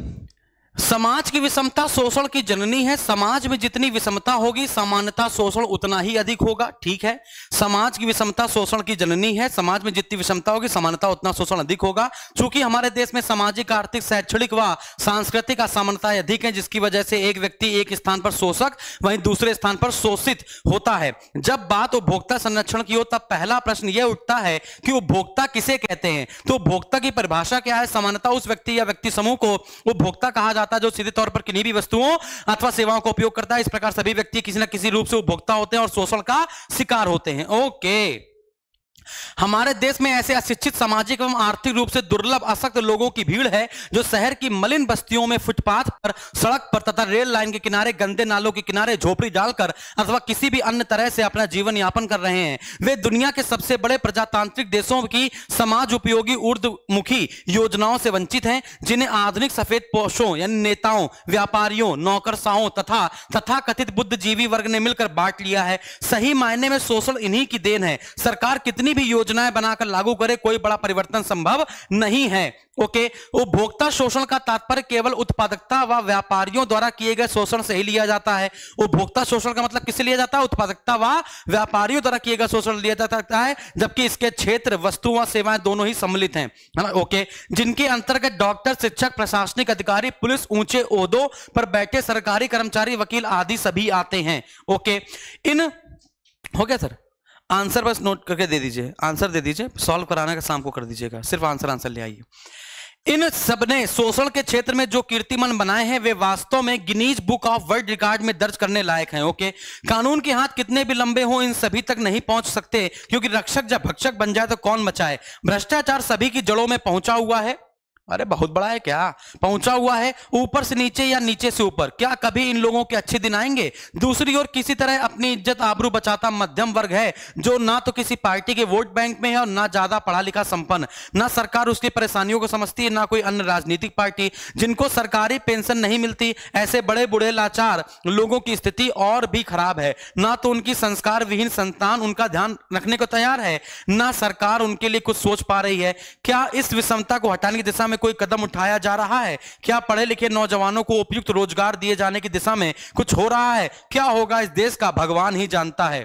समाज की विषमता शोषण की जननी है समाज में जितनी विषमता होगी समानता शोषण उतना ही अधिक होगा ठीक है समाज की विषमता शोषण की जननी है समाज में जितनी विषमता होगी समानता उतना शोषण अधिक होगा चूंकि हमारे देश में सामाजिक आर्थिक शैक्षणिक व सांस्कृतिक असमानताएं अधिक है जिसकी वजह से एक व्यक्ति एक स्थान पर शोषक वही दूसरे स्थान पर शोषित होता है जब बात उपभोक्ता संरक्षण की हो तब पहला प्रश्न यह उठता है कि उपभोक्ता किसे कहते हैं तो उपभोक्ता की परिभाषा क्या है समानता उस व्यक्ति या व्यक्ति समूह को उपभोक्ता कहा जाता करता है जो सीधे तौर पर किन्हीं भी वस्तुओं अथवा सेवाओं का उपयोग करता है इस प्रकार सभी व्यक्ति किसी न किसी रूप से उपभोक्ता होते हैं और शोषण का शिकार होते हैं ओके हमारे देश में ऐसे अशिक्षित सामाजिक एवं आर्थिक रूप से दुर्लभ अशक्त लोगों की भीड़ है जो शहर की मलिन बस्तियों में फुटपाथ पर सड़क पर तथा रेल लाइन के किनारे गंदे नालों के किनारे झोपड़ी डालकर अथवा किसी भी अन्य तरह से अपना जीवन यापन कर रहे हैं वे दुनिया के सबसे बड़े प्रजातांत्रिक देशों की समाज उपयोगी ऊर्दमुखी योजनाओं से वंचित है जिन्हें आधुनिक सफेद पोषों यानी नेताओं व्यापारियों नौकरशाओं तथा तथा कथित बुद्धिजीवी वर्ग ने मिलकर बांट लिया है सही मायने में शोषण इन्हीं की देन है सरकार कितनी कोई भी योजनाएं बनाकर लागू करे कोई बड़ा परिवर्तन संभव नहीं है ओके उपभोक्ता शोषण का तात्पर्य केवल उत्पादकता व व्यापारियों द्वारा किए गए शोषण से ही लिया जाता है उपभोक्ता शोषण का मतलब किससे लिया जाता है उत्पादकता व व्यापारियों द्वारा किए गए शोषण लिया जाता है जबकि इसके क्षेत्र वस्तु व सेवाएं दोनों ही सम्मिलित है ओके जिनके अंतर्गत डॉक्टर शिक्षक प्रशासनिक अधिकारी पुलिस ऊंचे ओहदों पर बैठे सरकारी कर्मचारी वकील आदि सभी आते हैं ओके इन हो गया सर आंसर बस नोट करके दे दीजिए आंसर दे दीजिए सॉल्व कराने का शाम को कर दीजिएगा सिर्फ आंसर आंसर ले आइए इन सबने शोषण के क्षेत्र में जो कीर्तिमान बनाए हैं वे वास्तव में Guinness Book of World Record में दर्ज करने लायक हैं ओके कानून के हाथ कितने भी लंबे हो इन सभी तक नहीं पहुंच सकते क्योंकि रक्षक जब भक्षक बन जाए तो कौन बचाए भ्रष्टाचार सभी की जड़ों में पहुंचा हुआ है अरे बहुत बड़ा है क्या पहुंचा हुआ है ऊपर से नीचे या नीचे से ऊपर क्या कभी इन लोगों के अच्छे दिन आएंगे दूसरी ओर किसी तरह अपनी इज्जत आबरू बचाता मध्यम वर्ग है जो ना तो किसी पार्टी के वोट बैंक में है और ना ज्यादा पढ़ा लिखा संपन्न ना सरकार उसकी परेशानियों को समझती है ना कोई अन्य राजनीतिक पार्टी जिनको सरकारी पेंशन नहीं मिलती ऐसे बड़े बूढ़े लाचार लोगों की स्थिति और भी खराब है ना तो उनकी संस्कार विहीन संतान उनका ध्यान रखने को तैयार है ना सरकार उनके लिए कुछ सोच पा रही है क्या इस विषमता को हटाने की दिशा में में कोई कदम उठाया जा रहा है क्या पढ़े लिखे नौजवानों को उपयुक्त रोजगार दिए जाने की दिशा में कुछ हो रहा है क्या होगा इस देश का भगवान ही जानता है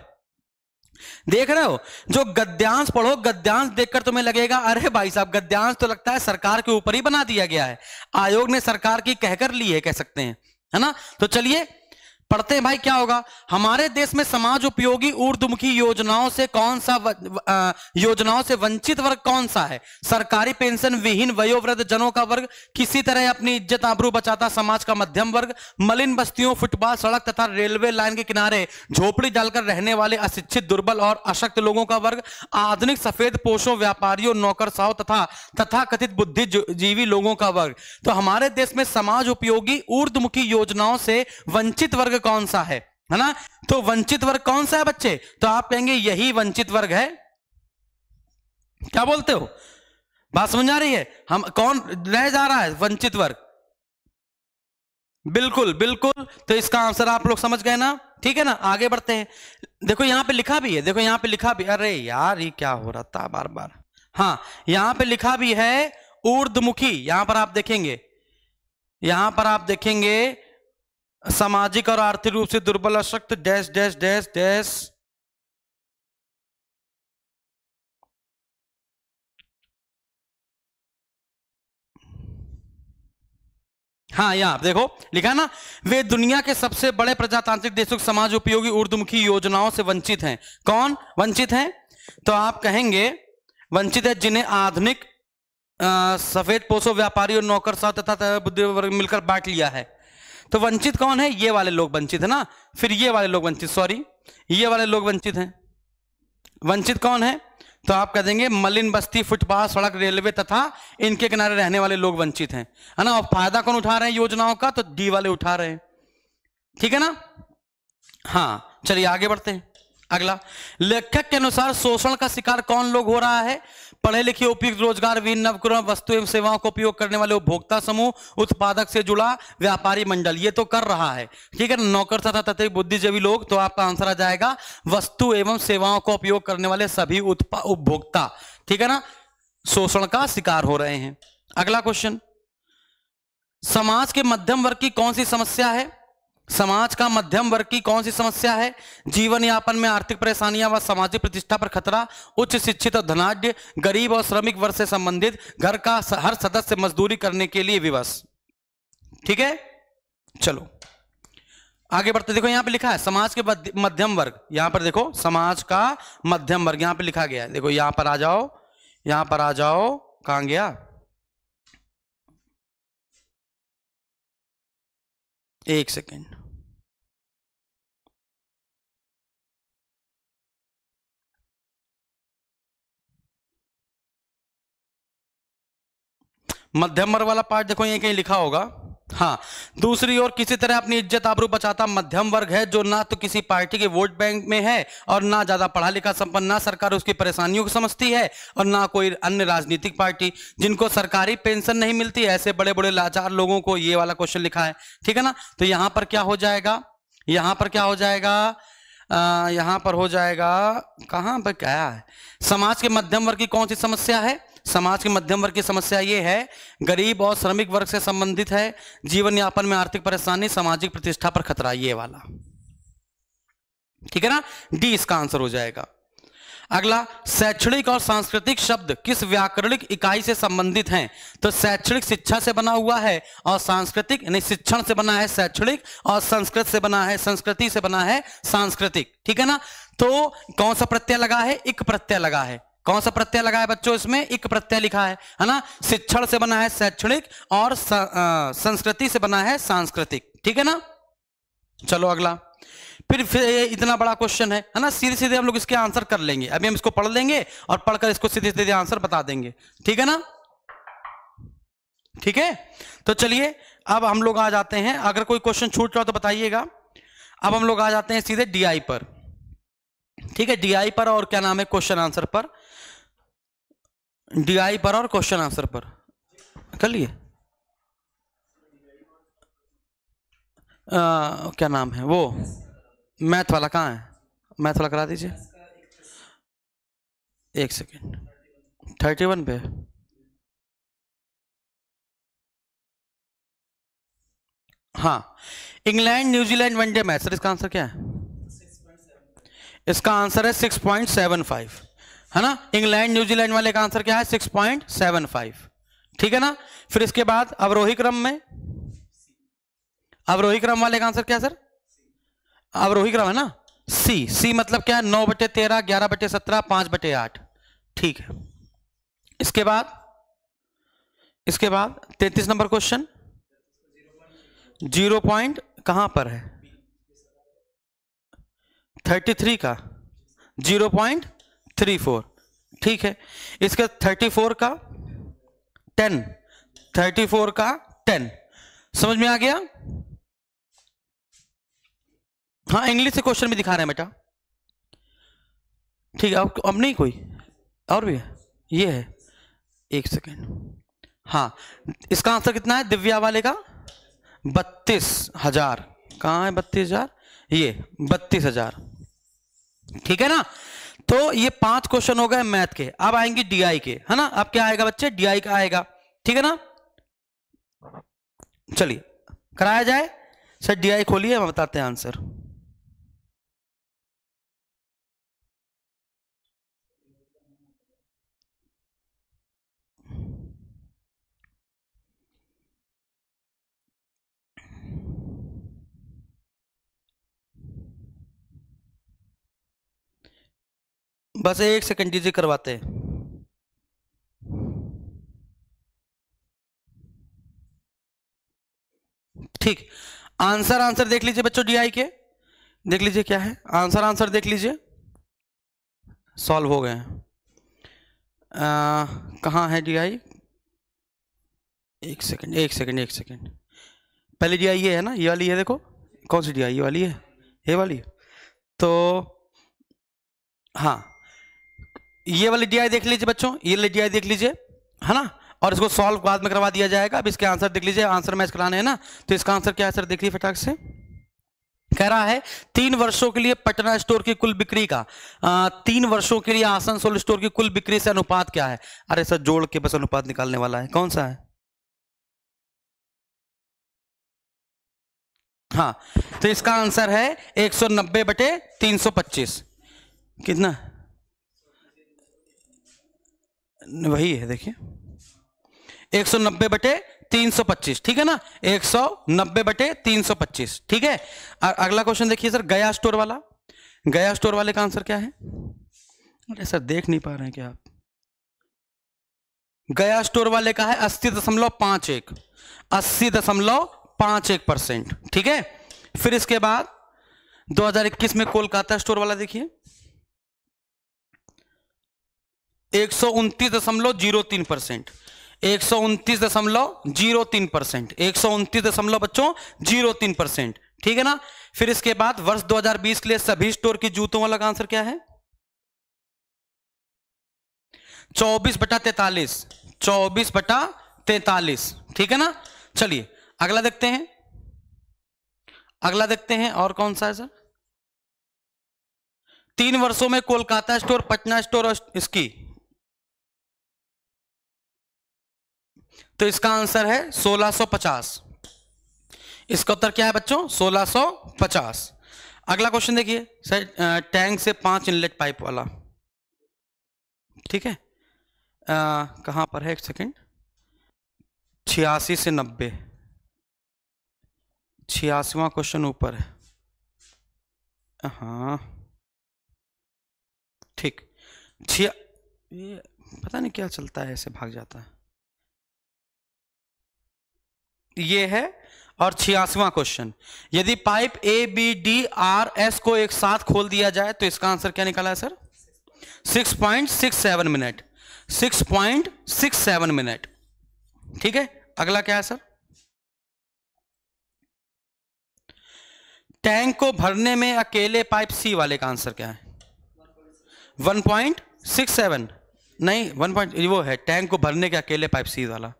देख रहे हो जो गद्यांश पढ़ो गद्यांश देखकर तुम्हें लगेगा अरे भाई साहब गद्यांश तो लगता है सरकार के ऊपर ही बना दिया गया है आयोग ने सरकार की कहकर ली है कह सकते हैं है ना तो चलिए पढ़ते हैं भाई क्या होगा हमारे देश में समाज उपयोगी ऊर्दमुखी योजनाओं से कौन सा व, आ, योजनाओं से वंचित वर्ग कौन सा है सरकारी पेंशन विहीन वयोवृद्ध जनों का वर्ग किसी तरह अपनी इज्जत आबरू बचाता समाज का मध्यम वर्ग मलिन बस्तियों फुटपाथ सड़क तथा रेलवे लाइन के किनारे झोपड़ी डालकर रहने वाले अशिक्षित दुर्बल और अशक्त लोगों का वर्ग आधुनिक सफेद पोषों व्यापारियों नौकरशाहों तथा तथा कथित बुद्धिजीवी लोगों का वर्ग तो हमारे देश में समाज उपयोगी ऊर्दमुखी योजनाओं से वंचित वर्ग कौन सा है है ना तो वंचित वर्ग कौन सा है बच्चे तो आप कहेंगे यही वंचित वर्ग है क्या बोलते हो बात समझ आ रही है हम कौन रह जा रहा है वंचित वर्ग बिल्कुल बिल्कुल तो इसका आंसर आप लोग समझ गए ना ठीक है ना आगे बढ़ते हैं देखो यहां पे लिखा भी है देखो यहां पे लिखा भी अरे यार ये क्या हो रहा था बार बार हाँ यहां पे लिखा भी है ऊर्धमुखी यहां पर आप देखेंगे यहां पर आप देखेंगे सामाजिक और आर्थिक रूप से दुर्बल अशक्त डैश डैश डैश डैश हाँ यहां आप देखो लिखा ना वे दुनिया के सबसे बड़े प्रजातांत्रिक देशों के समाज उपयोगी ऊर्धमुखी योजनाओं से वंचित हैं कौन वंचित हैं तो आप कहेंगे वंचित है जिन्हें आधुनिक सफेद पोषो व्यापारी और नौकर साथ तथा बुद्धि वर्ग मिलकर बांट लिया है तो वंचित कौन है ये वाले लोग वंचित है ना फिर ये वाले लोग वंचित सॉरी ये वाले लोग वंचित हैं वंचित कौन है तो आप कह देंगे मलिन बस्ती फुटपाथ सड़क रेलवे तथा इनके किनारे रहने वाले लोग वंचित हैं है ना और फायदा कौन उठा रहे हैं योजनाओं का तो डी वाले उठा रहे हैं ठीक है ना हाँ चलिए आगे बढ़ते हैं अगला लेखक के अनुसार शोषण का शिकार कौन लोग हो रहा है पढ़े लिखे उपयुक्त रोजगार वीन नवग्रह वस्तु एवं सेवाओं का उपयोग करने वाले उपभोक्ता समूह उत्पादक से जुड़ा व्यापारी मंडल ये तो कर रहा है ठीक है नौकर तथा तथा बुद्धिजीवी लोग तो आपका आंसर आ जाएगा वस्तु एवं सेवाओं का उपयोग करने वाले सभी उपभोक्ता ठीक है ना शोषण का शिकार हो रहे हैं अगला क्वेश्चन समाज के मध्यम वर्ग की कौन सी समस्या है समाज का मध्यम वर्ग की कौन सी समस्या है जीवन यापन में आर्थिक परेशानियां व सामाजिक प्रतिष्ठा पर खतरा उच्च शिक्षित और धनाढ़ गरीब और श्रमिक वर्ग से संबंधित घर का हर सदस्य मजदूरी करने के लिए विवश ठीक है चलो आगे बढ़ते देखो यहां पे लिखा है समाज के मध्यम वर्ग यहां पर देखो समाज का मध्यम वर्ग यहां पर लिखा गया है देखो यहां पर आ जाओ यहां पर आ जाओ कहां गया एक सेकेंड मध्यम वर्ग वाला पार्ट देखो ये कहीं लिखा होगा हाँ दूसरी ओर किसी तरह अपनी इज्जत आबरू बचाता मध्यम वर्ग है जो ना तो किसी पार्टी के वोट बैंक में है और ना ज्यादा पढ़ा लिखा संपन्न ना सरकार उसकी परेशानियों को समझती है और ना कोई अन्य राजनीतिक पार्टी जिनको सरकारी पेंशन नहीं मिलती ऐसे बड़े बड़े लाचार लोगों को ये वाला क्वेश्चन लिखा है ठीक है ना तो यहां पर क्या हो जाएगा यहां पर क्या हो जाएगा आ, यहां पर हो जाएगा कहां पर क्या है समाज के मध्यम वर्ग की कौन सी समस्या है समाज के मध्यम वर्ग की समस्या ये है गरीब और श्रमिक वर्ग से संबंधित है जीवन यापन में आर्थिक परेशानी सामाजिक प्रतिष्ठा पर खतरा ये वाला ठीक है ना डी इसका आंसर हो जाएगा अगला शैक्षणिक और सांस्कृतिक शब्द किस व्याकरणिक इकाई से संबंधित हैं तो शैक्षणिक शिक्षा से बना हुआ है और सांस्कृतिक यानी शिक्षण से बना है शैक्षणिक और संस्कृत से बना है संस्कृति से बना है सांस्कृतिक ठीक है ना तो कौन सा प्रत्यय लगा है एक प्रत्यय लगा है कौन सा प्रत्यय लगा है बच्चों इसमें एक प्रत्यय लिखा है है ना शिक्षण से बना है शैक्षणिक और संस्कृति से बना है सांस्कृतिक ठीक है ना चलो अगला फिर फिर ये इतना बड़ा क्वेश्चन है है ना सीधे सीधे हम लोग इसके आंसर कर लेंगे अभी हम इसको पढ़ लेंगे और पढ़कर इसको सीधे सीधे आंसर बता देंगे ठीक है ना ठीक है तो चलिए अब हम लोग आ जाते हैं अगर कोई क्वेश्चन छूट रहा हो तो बताइएगा अब हम लोग आ जाते हैं सीधे डीआई पर ठीक है डीआई पर और क्या नाम है क्वेश्चन आंसर पर डीआई पर और क्वेश्चन आंसर पर कर लिए क्या नाम है वो मैथ वाला कहाँ है मैथ वाला करा दीजिए एक सेकेंड थर्टी वन पे हाँ England New Zealand one day match sir इसका आंसर क्या है इसका आंसर है सिक्स पॉइंट सेवन फाइव है ना इंग्लैंड न्यूजीलैंड वाले का आंसर क्या है सिक्स पॉइंट सेवन फाइव ठीक है ना फिर इसके बाद अवरोही क्रम में अवरोही क्रम वाले का आंसर क्या है सर अवरोही क्रम है ना सी सी मतलब क्या है नौ बटे तेरह ग्यारह बटे सत्रह पांच बटे आठ ठीक है इसके बाद इसके बाद तैतीस नंबर क्वेश्चन जीरो पॉइंट कहां पर है थर्टी थ्री का जीरो पॉइंट थ्री फोर ठीक है इसके थर्टी फोर का टेन थर्टी फोर का टेन समझ में आ गया हाँ इंग्लिश से क्वेश्चन भी दिखा रहे हैं बेटा ठीक है अब अब नहीं कोई और भी है ये है एक सेकेंड हाँ इसका आंसर कितना है दिव्या वाले का बत्तीस हजार कहाँ है बत्तीस हजार ये बत्तीस हजार ठीक है ना तो ये पांच क्वेश्चन हो गए मैथ के अब आएंगे डीआई के है ना अब क्या आएगा बच्चे डीआई का आएगा ठीक है ना चलिए कराया जाए सर डीआई खोलिए बताते हैं आंसर बस एक सेकंड जी करवाते हैं ठीक आंसर आंसर देख लीजिए बच्चों डीआई के देख लीजिए क्या है आंसर आंसर देख लीजिए सॉल्व हो गए कहाँ है डीआई एक सेकंड एक सेकंड एक सेकंड पहले डीआई ये है ना ये वाली है देखो कौन सी डीआई ये वाली है ये वाली तो हाँ ये वाली डी देख लीजिए बच्चों ये वाली डी देख लीजिए है ना और इसको सॉल्व बाद में करवा दिया जाएगा अब इसके आंसर देख लीजिए आंसर मैच कराने है ना तो इसका आंसर क्या है सर देख लीजिए फटाक से कह रहा है तीन वर्षों के लिए पटना स्टोर की कुल बिक्री का आ, तीन वर्षों के लिए आसनसोल स्टोर की कुल बिक्री से अनुपात क्या है अरे सर जोड़ के बस अनुपात निकालने वाला है कौन सा है हाँ तो इसका आंसर है एक सौ नब्बे बटे तीन सौ पच्चीस कितना वही है देखिए 190 बटे 325 ठीक है ना 190 बटे 325 ठीक है और अगला क्वेश्चन देखिए सर गया स्टोर वाला गया स्टोर वाले का आंसर क्या है अरे सर देख नहीं पा रहे हैं क्या आप गया स्टोर वाले का है अस्सी दशमलव पांच एक अस्सी दशमलव पांच एक परसेंट ठीक है फिर इसके बाद 2021 में कोलकाता स्टोर वाला देखिए एक सौ उनतीस दशमलव जीरो तीन परसेंट एक सौ उनतीस दशमलव जीरो तीन परसेंट एक सौ उनतीस दशमलव बच्चों जीरो तीन परसेंट ठीक है ना फिर इसके बाद वर्ष 2020 के लिए सभी स्टोर की जूतों वाला आंसर क्या है चौबीस बटा तैतालीस चौबीस बटा तैतालीस ठीक है ना चलिए अगला देखते हैं अगला देखते हैं और कौन सा है सर तीन वर्षों में कोलकाता स्टोर पटना स्टोर और इसकी तो इसका आंसर है 1650 इसका उत्तर क्या है बच्चों 1650 अगला क्वेश्चन देखिए सर टैंक से पांच इनलेट पाइप वाला ठीक है कहां पर है एक सेकेंड छियासी से नब्बे छियासीवा क्वेश्चन ऊपर है हाँ ठीक छिया पता नहीं क्या चलता है ऐसे भाग जाता है ये है और छियासवा क्वेश्चन यदि pipe A B D R S को एक साथ खोल दिया जाए तो इसका आंसर क्या निकला है सर 6.67 मिनट 6.67 मिनट ठीक है अगला क्या है सर टैंक को भरने में अकेले पाइप सी वाले का आंसर क्या है 1.67 नहीं 1. वो है टैंक को भरने के अकेले पाइप सी वाला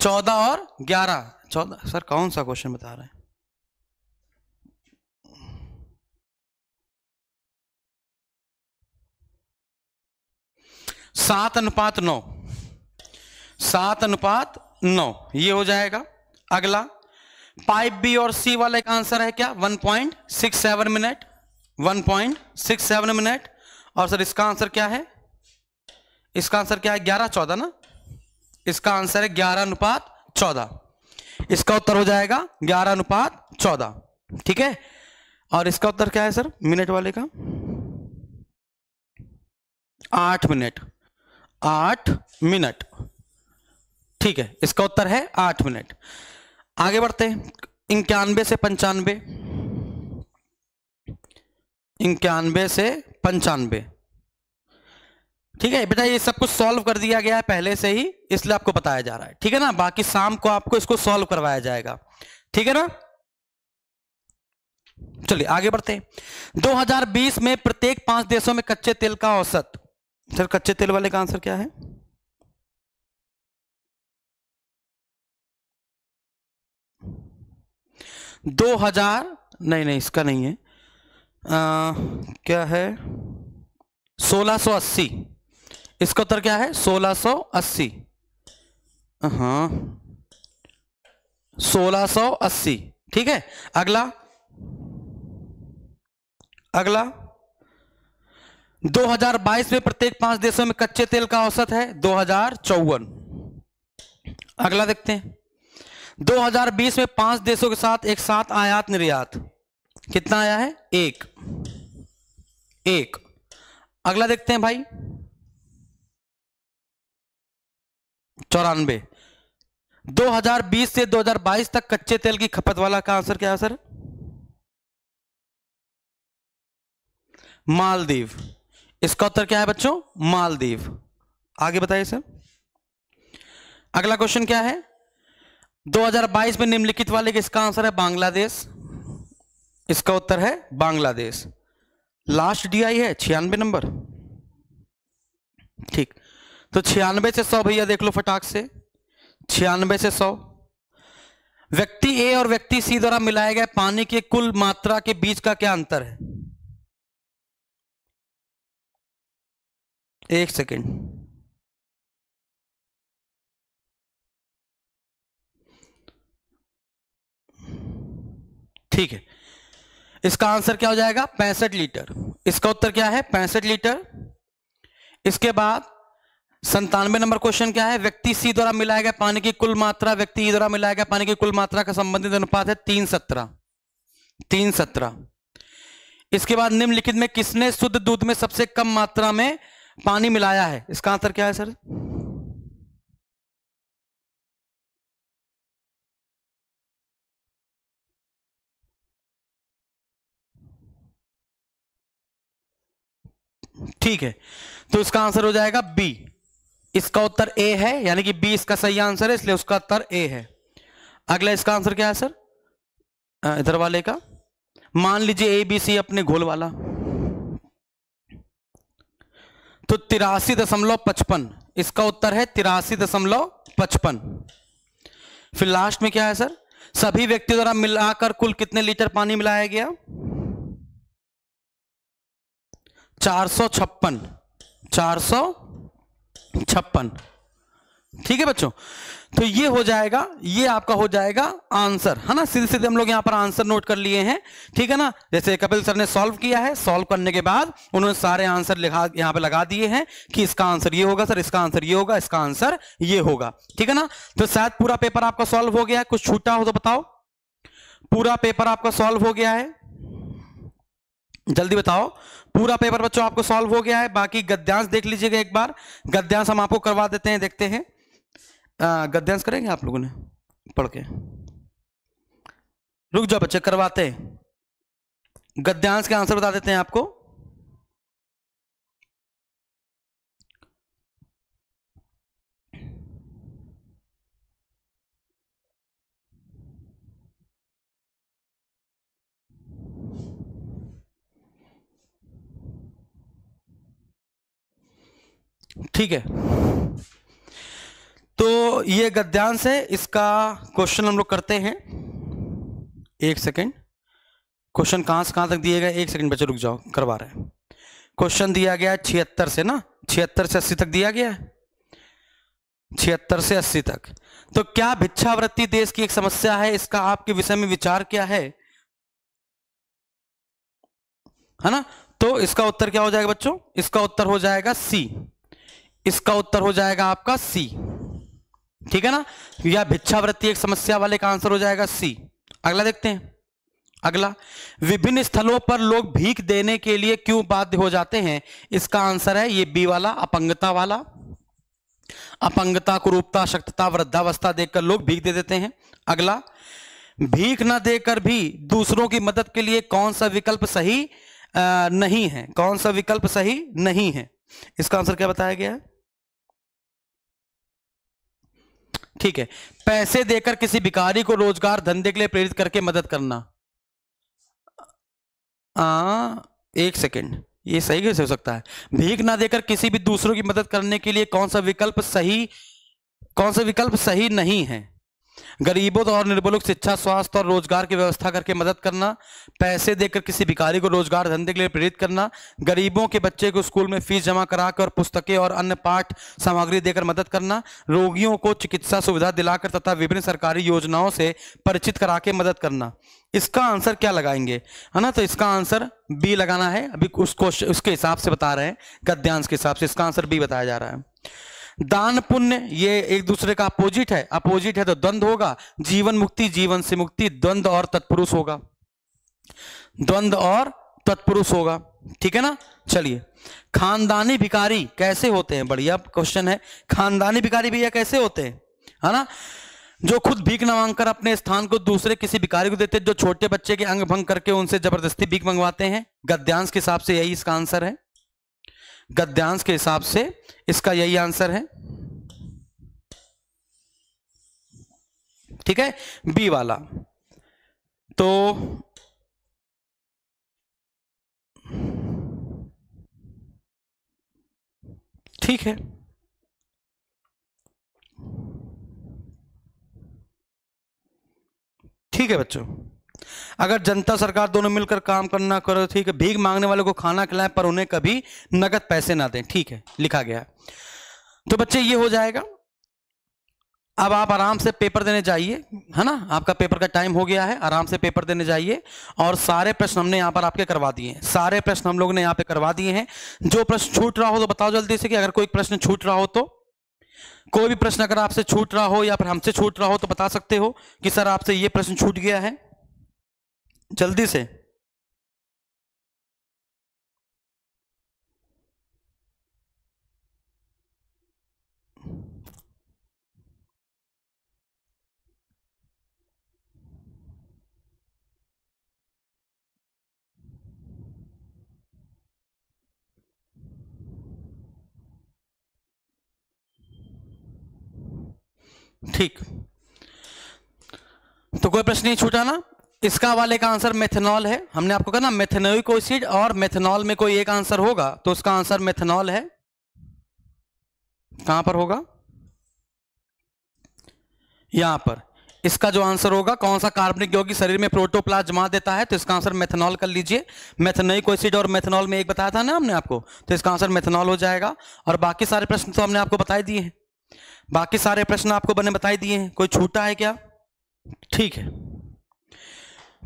चौदह और ग्यारह चौदह सर कौन सा क्वेश्चन बता रहे हैं सात अनुपात नौ सात अनुपात नौ ये हो जाएगा अगला पाइप बी और सी वाले का आंसर है क्या 1.67 मिनट 1.67 मिनट और सर इसका आंसर क्या है इसका आंसर क्या है ग्यारह चौदह ना इसका आंसर है ग्यारह अनुपात चौदह इसका उत्तर हो जाएगा ग्यारह अनुपात चौदह ठीक है और इसका उत्तर क्या है सर मिनट वाले का आठ मिनट आठ मिनट ठीक है इसका उत्तर है आठ मिनट आगे बढ़ते हैं इक्यानबे से पंचानबे इक्यानबे से पंचानवे ठीक है बेटा ये सब कुछ सॉल्व कर दिया गया है पहले से ही इसलिए आपको बताया जा रहा है ठीक है ना बाकी शाम को आपको इसको सॉल्व करवाया जाएगा ठीक है ना चलिए आगे बढ़ते हैं 2020 में प्रत्येक पांच देशों में कच्चे तेल का औसत सर कच्चे तेल वाले का आंसर क्या है दो हजार नहीं नहीं इसका नहीं है आ, क्या है सोलह सो अस्सी इसका उत्तर क्या है 1680 हाँ अस्सी ठीक है अगला अगला 2022 में प्रत्येक पांच देशों में कच्चे तेल का औसत है दो अगला देखते हैं 2020 में पांच देशों के साथ एक साथ आयात निर्यात कितना आया है एक एक अगला देखते हैं भाई चौरानवे बीस से 2022 तक कच्चे तेल की खपत वाला का आंसर क्या है सर मालदीव इसका उत्तर क्या है बच्चों मालदीव आगे बताइए सर अगला क्वेश्चन क्या है 2022 में निम्नलिखित वाले का इसका आंसर है बांग्लादेश इसका उत्तर है बांग्लादेश लास्ट डीआई है छियानवे नंबर ठीक तो छियानवे से सौ भैया देख लो फटाक से छियानवे से सौ व्यक्ति ए और व्यक्ति सी द्वारा मिलाए गए पानी के कुल मात्रा के बीच का क्या अंतर है एक सेकेंड ठीक है इसका आंसर क्या हो जाएगा पैंसठ लीटर इसका उत्तर क्या है पैंसठ लीटर इसके बाद संतानवे नंबर क्वेश्चन क्या है व्यक्ति सी द्वारा मिलाया गया पानी की कुल मात्रा व्यक्ति ई द्वारा मिलाया गया पानी की कुल मात्रा का संबंधित अनुपात है तीन सत्रह तीन सत्रह इसके बाद निम्नलिखित में किसने शुद्ध दूध में सबसे कम मात्रा में पानी मिलाया है इसका आंसर क्या है सर ठीक है तो इसका आंसर हो जाएगा बी इसका उत्तर ए है यानी कि बी इसका सही आंसर है इसलिए उसका उत्तर ए है अगला इसका आंसर क्या है सर इधर वाले का मान लीजिए ए बी सी अपने घोल वाला तो तिरासी दशमलव पचपन इसका उत्तर है तिरासी दशमलव पचपन फिर लास्ट में क्या है सर सभी व्यक्ति द्वारा मिलाकर कुल कितने लीटर पानी मिलाया गया चार सौ छप्पन चार सौ छप्पन ठीक है बच्चों तो ये हो जाएगा ये आपका हो जाएगा आंसर है ना सीधे सीधे हम लोग यहां पर आंसर नोट कर लिए हैं ठीक है ना जैसे कपिल सर ने सॉल्व किया है सॉल्व करने के बाद उन्होंने सारे आंसर लिखा यहां पे लगा दिए हैं कि इसका आंसर ये होगा सर इसका आंसर ये होगा इसका आंसर ये होगा ठीक है ना तो शायद पूरा पेपर आपका सॉल्व हो गया है कुछ छूटा हो तो बताओ पूरा पेपर आपका सॉल्व हो गया है जल्दी बताओ पूरा पेपर बच्चों आपको सॉल्व हो गया है बाकी गद्यांश देख लीजिएगा एक बार गद्यांश हम आपको करवा देते हैं देखते हैं गद्यांश करेंगे आप लोगों ने पढ़ के रुक जाओ बच्चे करवाते हैं गद्यांश के आंसर बता देते हैं आपको ठीक है तो ये गद्यांश है इसका क्वेश्चन हम लोग करते हैं एक सेकेंड क्वेश्चन कहां से कहां तक दिए गए एक सेकंड बच्चे रुक जाओ करवा रहे हैं क्वेश्चन दिया गया है छिहत्तर से ना छिहत्तर से अस्सी तक दिया गया है छिहत्तर से अस्सी तक तो क्या भिक्षावृत्ति देश की एक समस्या है इसका आपके विषय में विचार क्या है है ना तो इसका उत्तर क्या हो जाएगा बच्चों इसका उत्तर हो जाएगा सी इसका उत्तर हो जाएगा आपका सी ठीक है ना या भिक्षावृत्ति एक समस्या वाले का आंसर हो जाएगा सी अगला देखते हैं अगला विभिन्न स्थलों पर लोग भीख देने के लिए क्यों बाध्य हो जाते हैं इसका आंसर है ये बी वाला अपंगता वाला अपंगता कुरूपता शक्तता वृद्धावस्था देखकर लोग भीख दे देते हैं अगला भीख ना देकर भी दूसरों की मदद के लिए कौन सा विकल्प सही आ, नहीं है कौन सा विकल्प सही नहीं है इसका आंसर क्या बताया गया है ठीक है पैसे देकर किसी भिखारी को रोजगार धंधे के लिए प्रेरित करके मदद करना आ, एक सेकेंड ये सही कैसे हो सकता है भीख ना देकर किसी भी दूसरों की मदद करने के लिए कौन सा विकल्प सही कौन सा विकल्प सही नहीं है गरीबों और निर्बलों की शिक्षा स्वास्थ्य और रोजगार की व्यवस्था करके मदद करना पैसे देकर किसी भिखारी को रोजगार धंधे के लिए प्रेरित करना गरीबों के बच्चे को स्कूल में फीस जमा कराकर और पुस्तकें और अन्य पाठ सामग्री देकर मदद करना रोगियों को चिकित्सा सुविधा दिलाकर तथा विभिन्न सरकारी योजनाओं से परिचित करा के मदद करना इसका आंसर क्या लगाएंगे है ना तो इसका आंसर बी लगाना है अभी उस क्वेश्चन उसके हिसाब से बता रहे हैं गद्यांश के हिसाब से इसका आंसर बी बताया जा रहा है दान पुण्य ये एक दूसरे का अपोजिट है अपोजिट है तो द्वंद होगा जीवन मुक्ति जीवन से मुक्ति द्वंद और तत्पुरुष होगा द्वंद और तत्पुरुष होगा ठीक है ना चलिए खानदानी भिकारी कैसे होते हैं बढ़िया क्वेश्चन है खानदानी भिकारी भैया कैसे होते हैं है ना जो खुद भीख न मांगकर अपने स्थान को दूसरे किसी भिकारी को देते जो छोटे बच्चे के अंग भंग करके उनसे जबरदस्ती भीख मंगवाते हैं गद्यांश के हिसाब से यही इसका आंसर है गद्यांश के हिसाब से इसका यही आंसर है ठीक है बी वाला तो ठीक है ठीक है बच्चों अगर जनता सरकार दोनों मिलकर काम करना करो ठीक है भीख मांगने वालों को खाना खिलाएं पर उन्हें कभी नकद पैसे ना दें ठीक है लिखा गया है तो बच्चे ये हो जाएगा अब आप आराम से पेपर देने जाइए है ना आपका पेपर का टाइम हो गया है आराम से पेपर देने जाइए और सारे प्रश्न हमने यहाँ पर आपके करवा दिए हैं सारे प्रश्न हम लोग ने यहाँ पे करवा दिए हैं जो प्रश्न छूट रहा हो तो बताओ जल्दी से कि अगर कोई प्रश्न छूट रहा हो तो कोई भी प्रश्न अगर आपसे छूट रहा हो या फिर हमसे छूट रहा हो तो बता सकते हो कि सर आपसे ये प्रश्न छूट गया है जल्दी से ठीक तो कोई प्रश्न नहीं छूटा ना इसका वाले का आंसर मेथेनॉल है हमने आपको कहा ना मेथेनोइक एसिड और मेथेनॉल में कोई एक आंसर होगा तो उसका आंसर मेथेनॉल है कहां पर होगा यहां पर इसका जो आंसर होगा कौन सा कार्बनिक यौगिक शरीर में प्रोटोप्लास्ट जमा देता है तो इसका आंसर मेथेनॉल कर लीजिए मेथेनोइक एसिड और मेथेनॉल में एक बताया था ना हमने आपको तो इसका आंसर मेथेनॉल हो जाएगा और बाकी सारे प्रश्न तो हमने आपको बताई दिए हैं बाकी सारे प्रश्न आपको बने बताई दिए हैं कोई छूटा है क्या ठीक है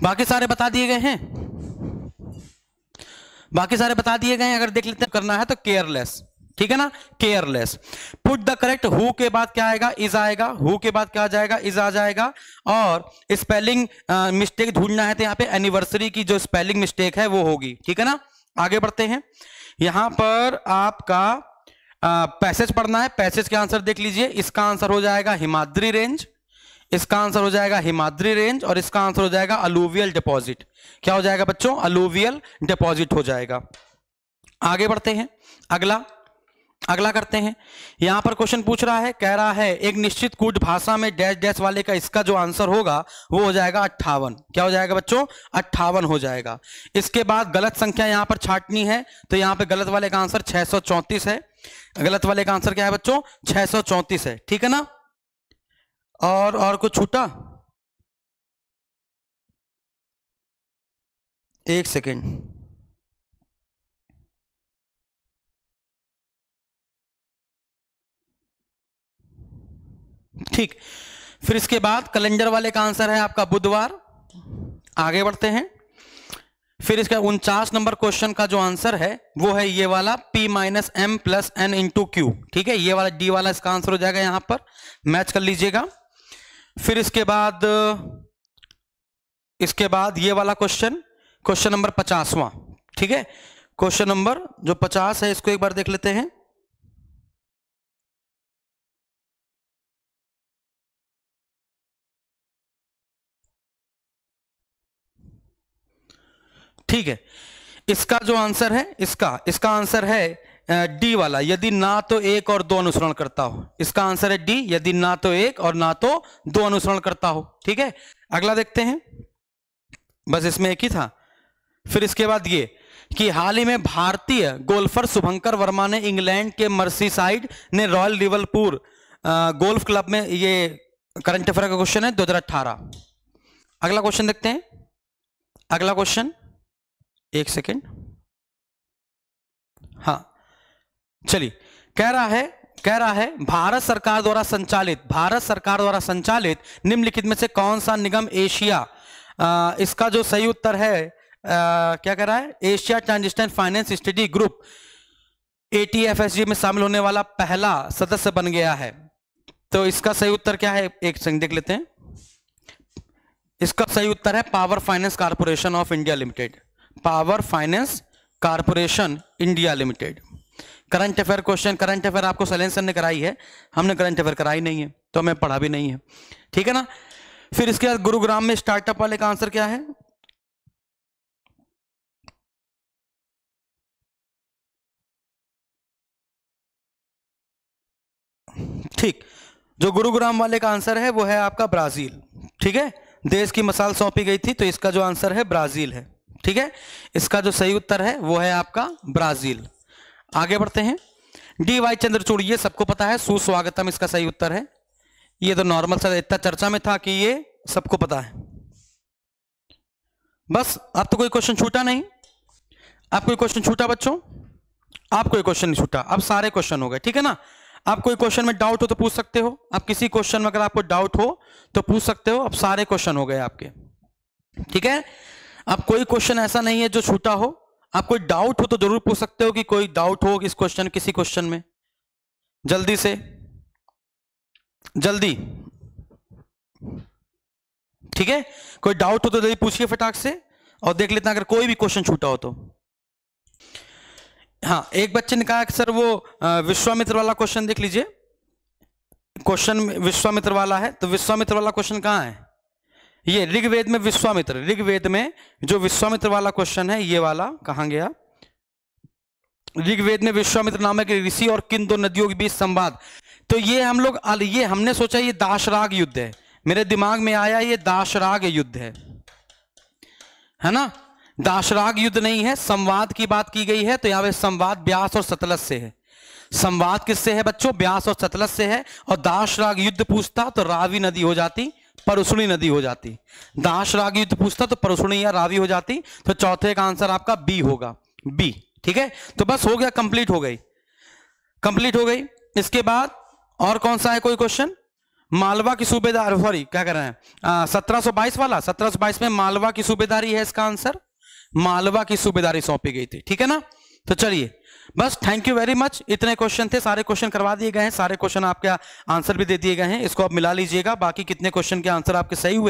बाकी सारे बता दिए गए हैं बाकी सारे बता दिए गए हैं अगर देख लेते हैं करना है तो केयरलेस ठीक है ना केयरलेस पुट द करेक्ट हु के बाद क्या आएगा इज आएगा हु के बाद क्या आ जाएगा इज आ जाएगा और स्पेलिंग मिस्टेक ढूंढना है तो यहाँ पे एनिवर्सरी की जो स्पेलिंग मिस्टेक है वो होगी ठीक है ना आगे बढ़ते हैं यहां पर आपका पैसेज पढ़ना है पैसेज के आंसर देख लीजिए इसका आंसर हो जाएगा हिमाद्री रेंज इसका आंसर हो जाएगा हिमाद्री रेंज और इसका आंसर हो जाएगा अलूवियल डिपॉजिट क्या हो जाएगा बच्चों अलूवियल डिपॉजिट हो जाएगा आगे बढ़ते हैं अगला अगला करते हैं यहां पर क्वेश्चन पूछ रहा है कह रहा है एक निश्चित कूट भाषा में डैश डैश वाले का इसका जो आंसर होगा वो हो जाएगा अट्ठावन क्या हो जाएगा बच्चों अट्ठावन हो जाएगा इसके बाद गलत संख्या यहां पर छाटनी है तो यहां पे गलत वाले का आंसर 634 है गलत वाले का आंसर क्या है बच्चों छह है ठीक है ना और और कुछ छूटा एक सेकेंड ठीक फिर इसके बाद कैलेंडर वाले का आंसर है आपका बुधवार आगे बढ़ते हैं फिर इसका उनचास नंबर क्वेश्चन का जो आंसर है वो है ये वाला p minus M plus N into Q ठीक है ये वाला d वाला इसका आंसर हो जाएगा यहां पर मैच कर लीजिएगा फिर इसके बाद इसके बाद ये वाला क्वेश्चन क्वेश्चन नंबर पचासवा ठीक है क्वेश्चन नंबर जो पचास है इसको एक बार देख लेते हैं ठीक है इसका जो आंसर है इसका इसका आंसर है डी वाला यदि ना तो एक और दो अनुसरण करता हो इसका आंसर है डी यदि ना तो एक और ना तो दो अनुसरण करता हो ठीक है अगला देखते हैं बस इसमें एक ही था फिर इसके बाद ये कि हाल ही में भारतीय गोल्फर शुभंकर वर्मा ने इंग्लैंड के साइड ने रॉयल लिवलपुर गोल्फ क्लब में ये करंट अफेयर का क्वेश्चन है अठारह अगला क्वेश्चन देखते हैं अगला क्वेश्चन एक सेकेंड हाँ चलिए कह रहा है कह रहा है भारत सरकार द्वारा संचालित भारत सरकार द्वारा संचालित निम्नलिखित में से कौन सा निगम एशिया आ, इसका जो सही उत्तर है आ, क्या कह रहा है Asia transition finance study group ATFSG में शामिल होने वाला पहला सदस्य बन गया है तो इसका सही उत्तर क्या है एक संग देख लेते हैं इसका सही उत्तर है Power Finance Corporation of India Limited Power Finance Corporation India Limited current affair question current affair आपको सलेंसर ने कराई है हमने करंट अफेयर कराई नहीं है तो हमें पढ़ा भी नहीं है ठीक है ना फिर इसके बाद गुरुग्राम में स्टार्टअप वाले का आंसर क्या है ठीक जो गुरुग्राम वाले का आंसर है वो है आपका ब्राजील ठीक है देश की मसाल सौंपी गई थी तो इसका जो आंसर है ब्राजील है ठीक है इसका जो सही उत्तर है वो है आपका ब्राजील आगे बढ़ते हैं डी वाई चंद्रचूड़ ये सबको पता है सुस्वागतम इसका सही उत्तर है ये तो नॉर्मल सा इतना चर्चा में था कि ये सबको पता है बस अब तो कोई क्वेश्चन छूटा नहीं आप कोई क्वेश्चन छूटा बच्चों आप कोई क्वेश्चन नहीं छूटा अब सारे क्वेश्चन हो गए ठीक है ना आप कोई क्वेश्चन में डाउट हो तो पूछ सकते हो आप किसी क्वेश्चन में अगर आपको डाउट हो तो पूछ सकते हो अब सारे क्वेश्चन हो गए आपके ठीक है अब कोई क्वेश्चन ऐसा नहीं है जो छूटा हो आप कोई डाउट हो तो जरूर पूछ सकते हो कि कोई डाउट हो इस क्वेश्चन किसी क्वेश्चन में जल्दी से जल्दी ठीक है कोई डाउट हो तो जल्दी पूछिए फटाक से और देख लेते हैं अगर कोई भी क्वेश्चन छूटा हो तो हाँ एक बच्चे ने कहा सर वो विश्वामित्र वाला क्वेश्चन देख लीजिए क्वेश्चन विश्वामित्र वाला है तो विश्वामित्र वाला क्वेश्चन कहाँ है ये ऋग्वेद में विश्वामित्र ऋग्वेद में जो विश्वामित्र वाला क्वेश्चन है ये वाला कहा गया ऋग्वेद में विश्वामित्र नामक ऋषि और किन दो नदियों के बीच संवाद तो ये हम लोग ये हमने सोचा ये दाशराग युद्ध है मेरे दिमाग में आया ये दाशराग युद्ध है है ना दाशराग युद्ध नहीं है संवाद की बात की गई है तो यहां पर संवाद ब्यास और सतलस से है संवाद किससे है बच्चों ब्यास और सतलस से है और दाशराग युद्ध पूछता तो रावी नदी हो जाती परुष्णी नदी हो जाती दाश रागी तो पूछता तो परुष्णी या रावी हो जाती तो चौथे का आंसर आपका बी होगा बी ठीक है तो बस हो गया कंप्लीट हो गई कंप्लीट हो गई इसके बाद और कौन सा है कोई क्वेश्चन मालवा की सूबेदार सॉरी क्या कर रहे हैं सत्रह सौ बाईस वाला सत्रह सौ बाईस में मालवा की सूबेदारी है इसका आंसर मालवा की सूबेदारी सौंपी गई थी ठीक है ना तो चलिए बस थैंक यू वेरी मच इतने क्वेश्चन थे सारे क्वेश्चन करवा दिए गए हैं सारे क्वेश्चन आपके आंसर भी दे दिए गए हैं इसको आप मिला लीजिएगा बाकी कितने क्वेश्चन के आंसर आपके सही हुए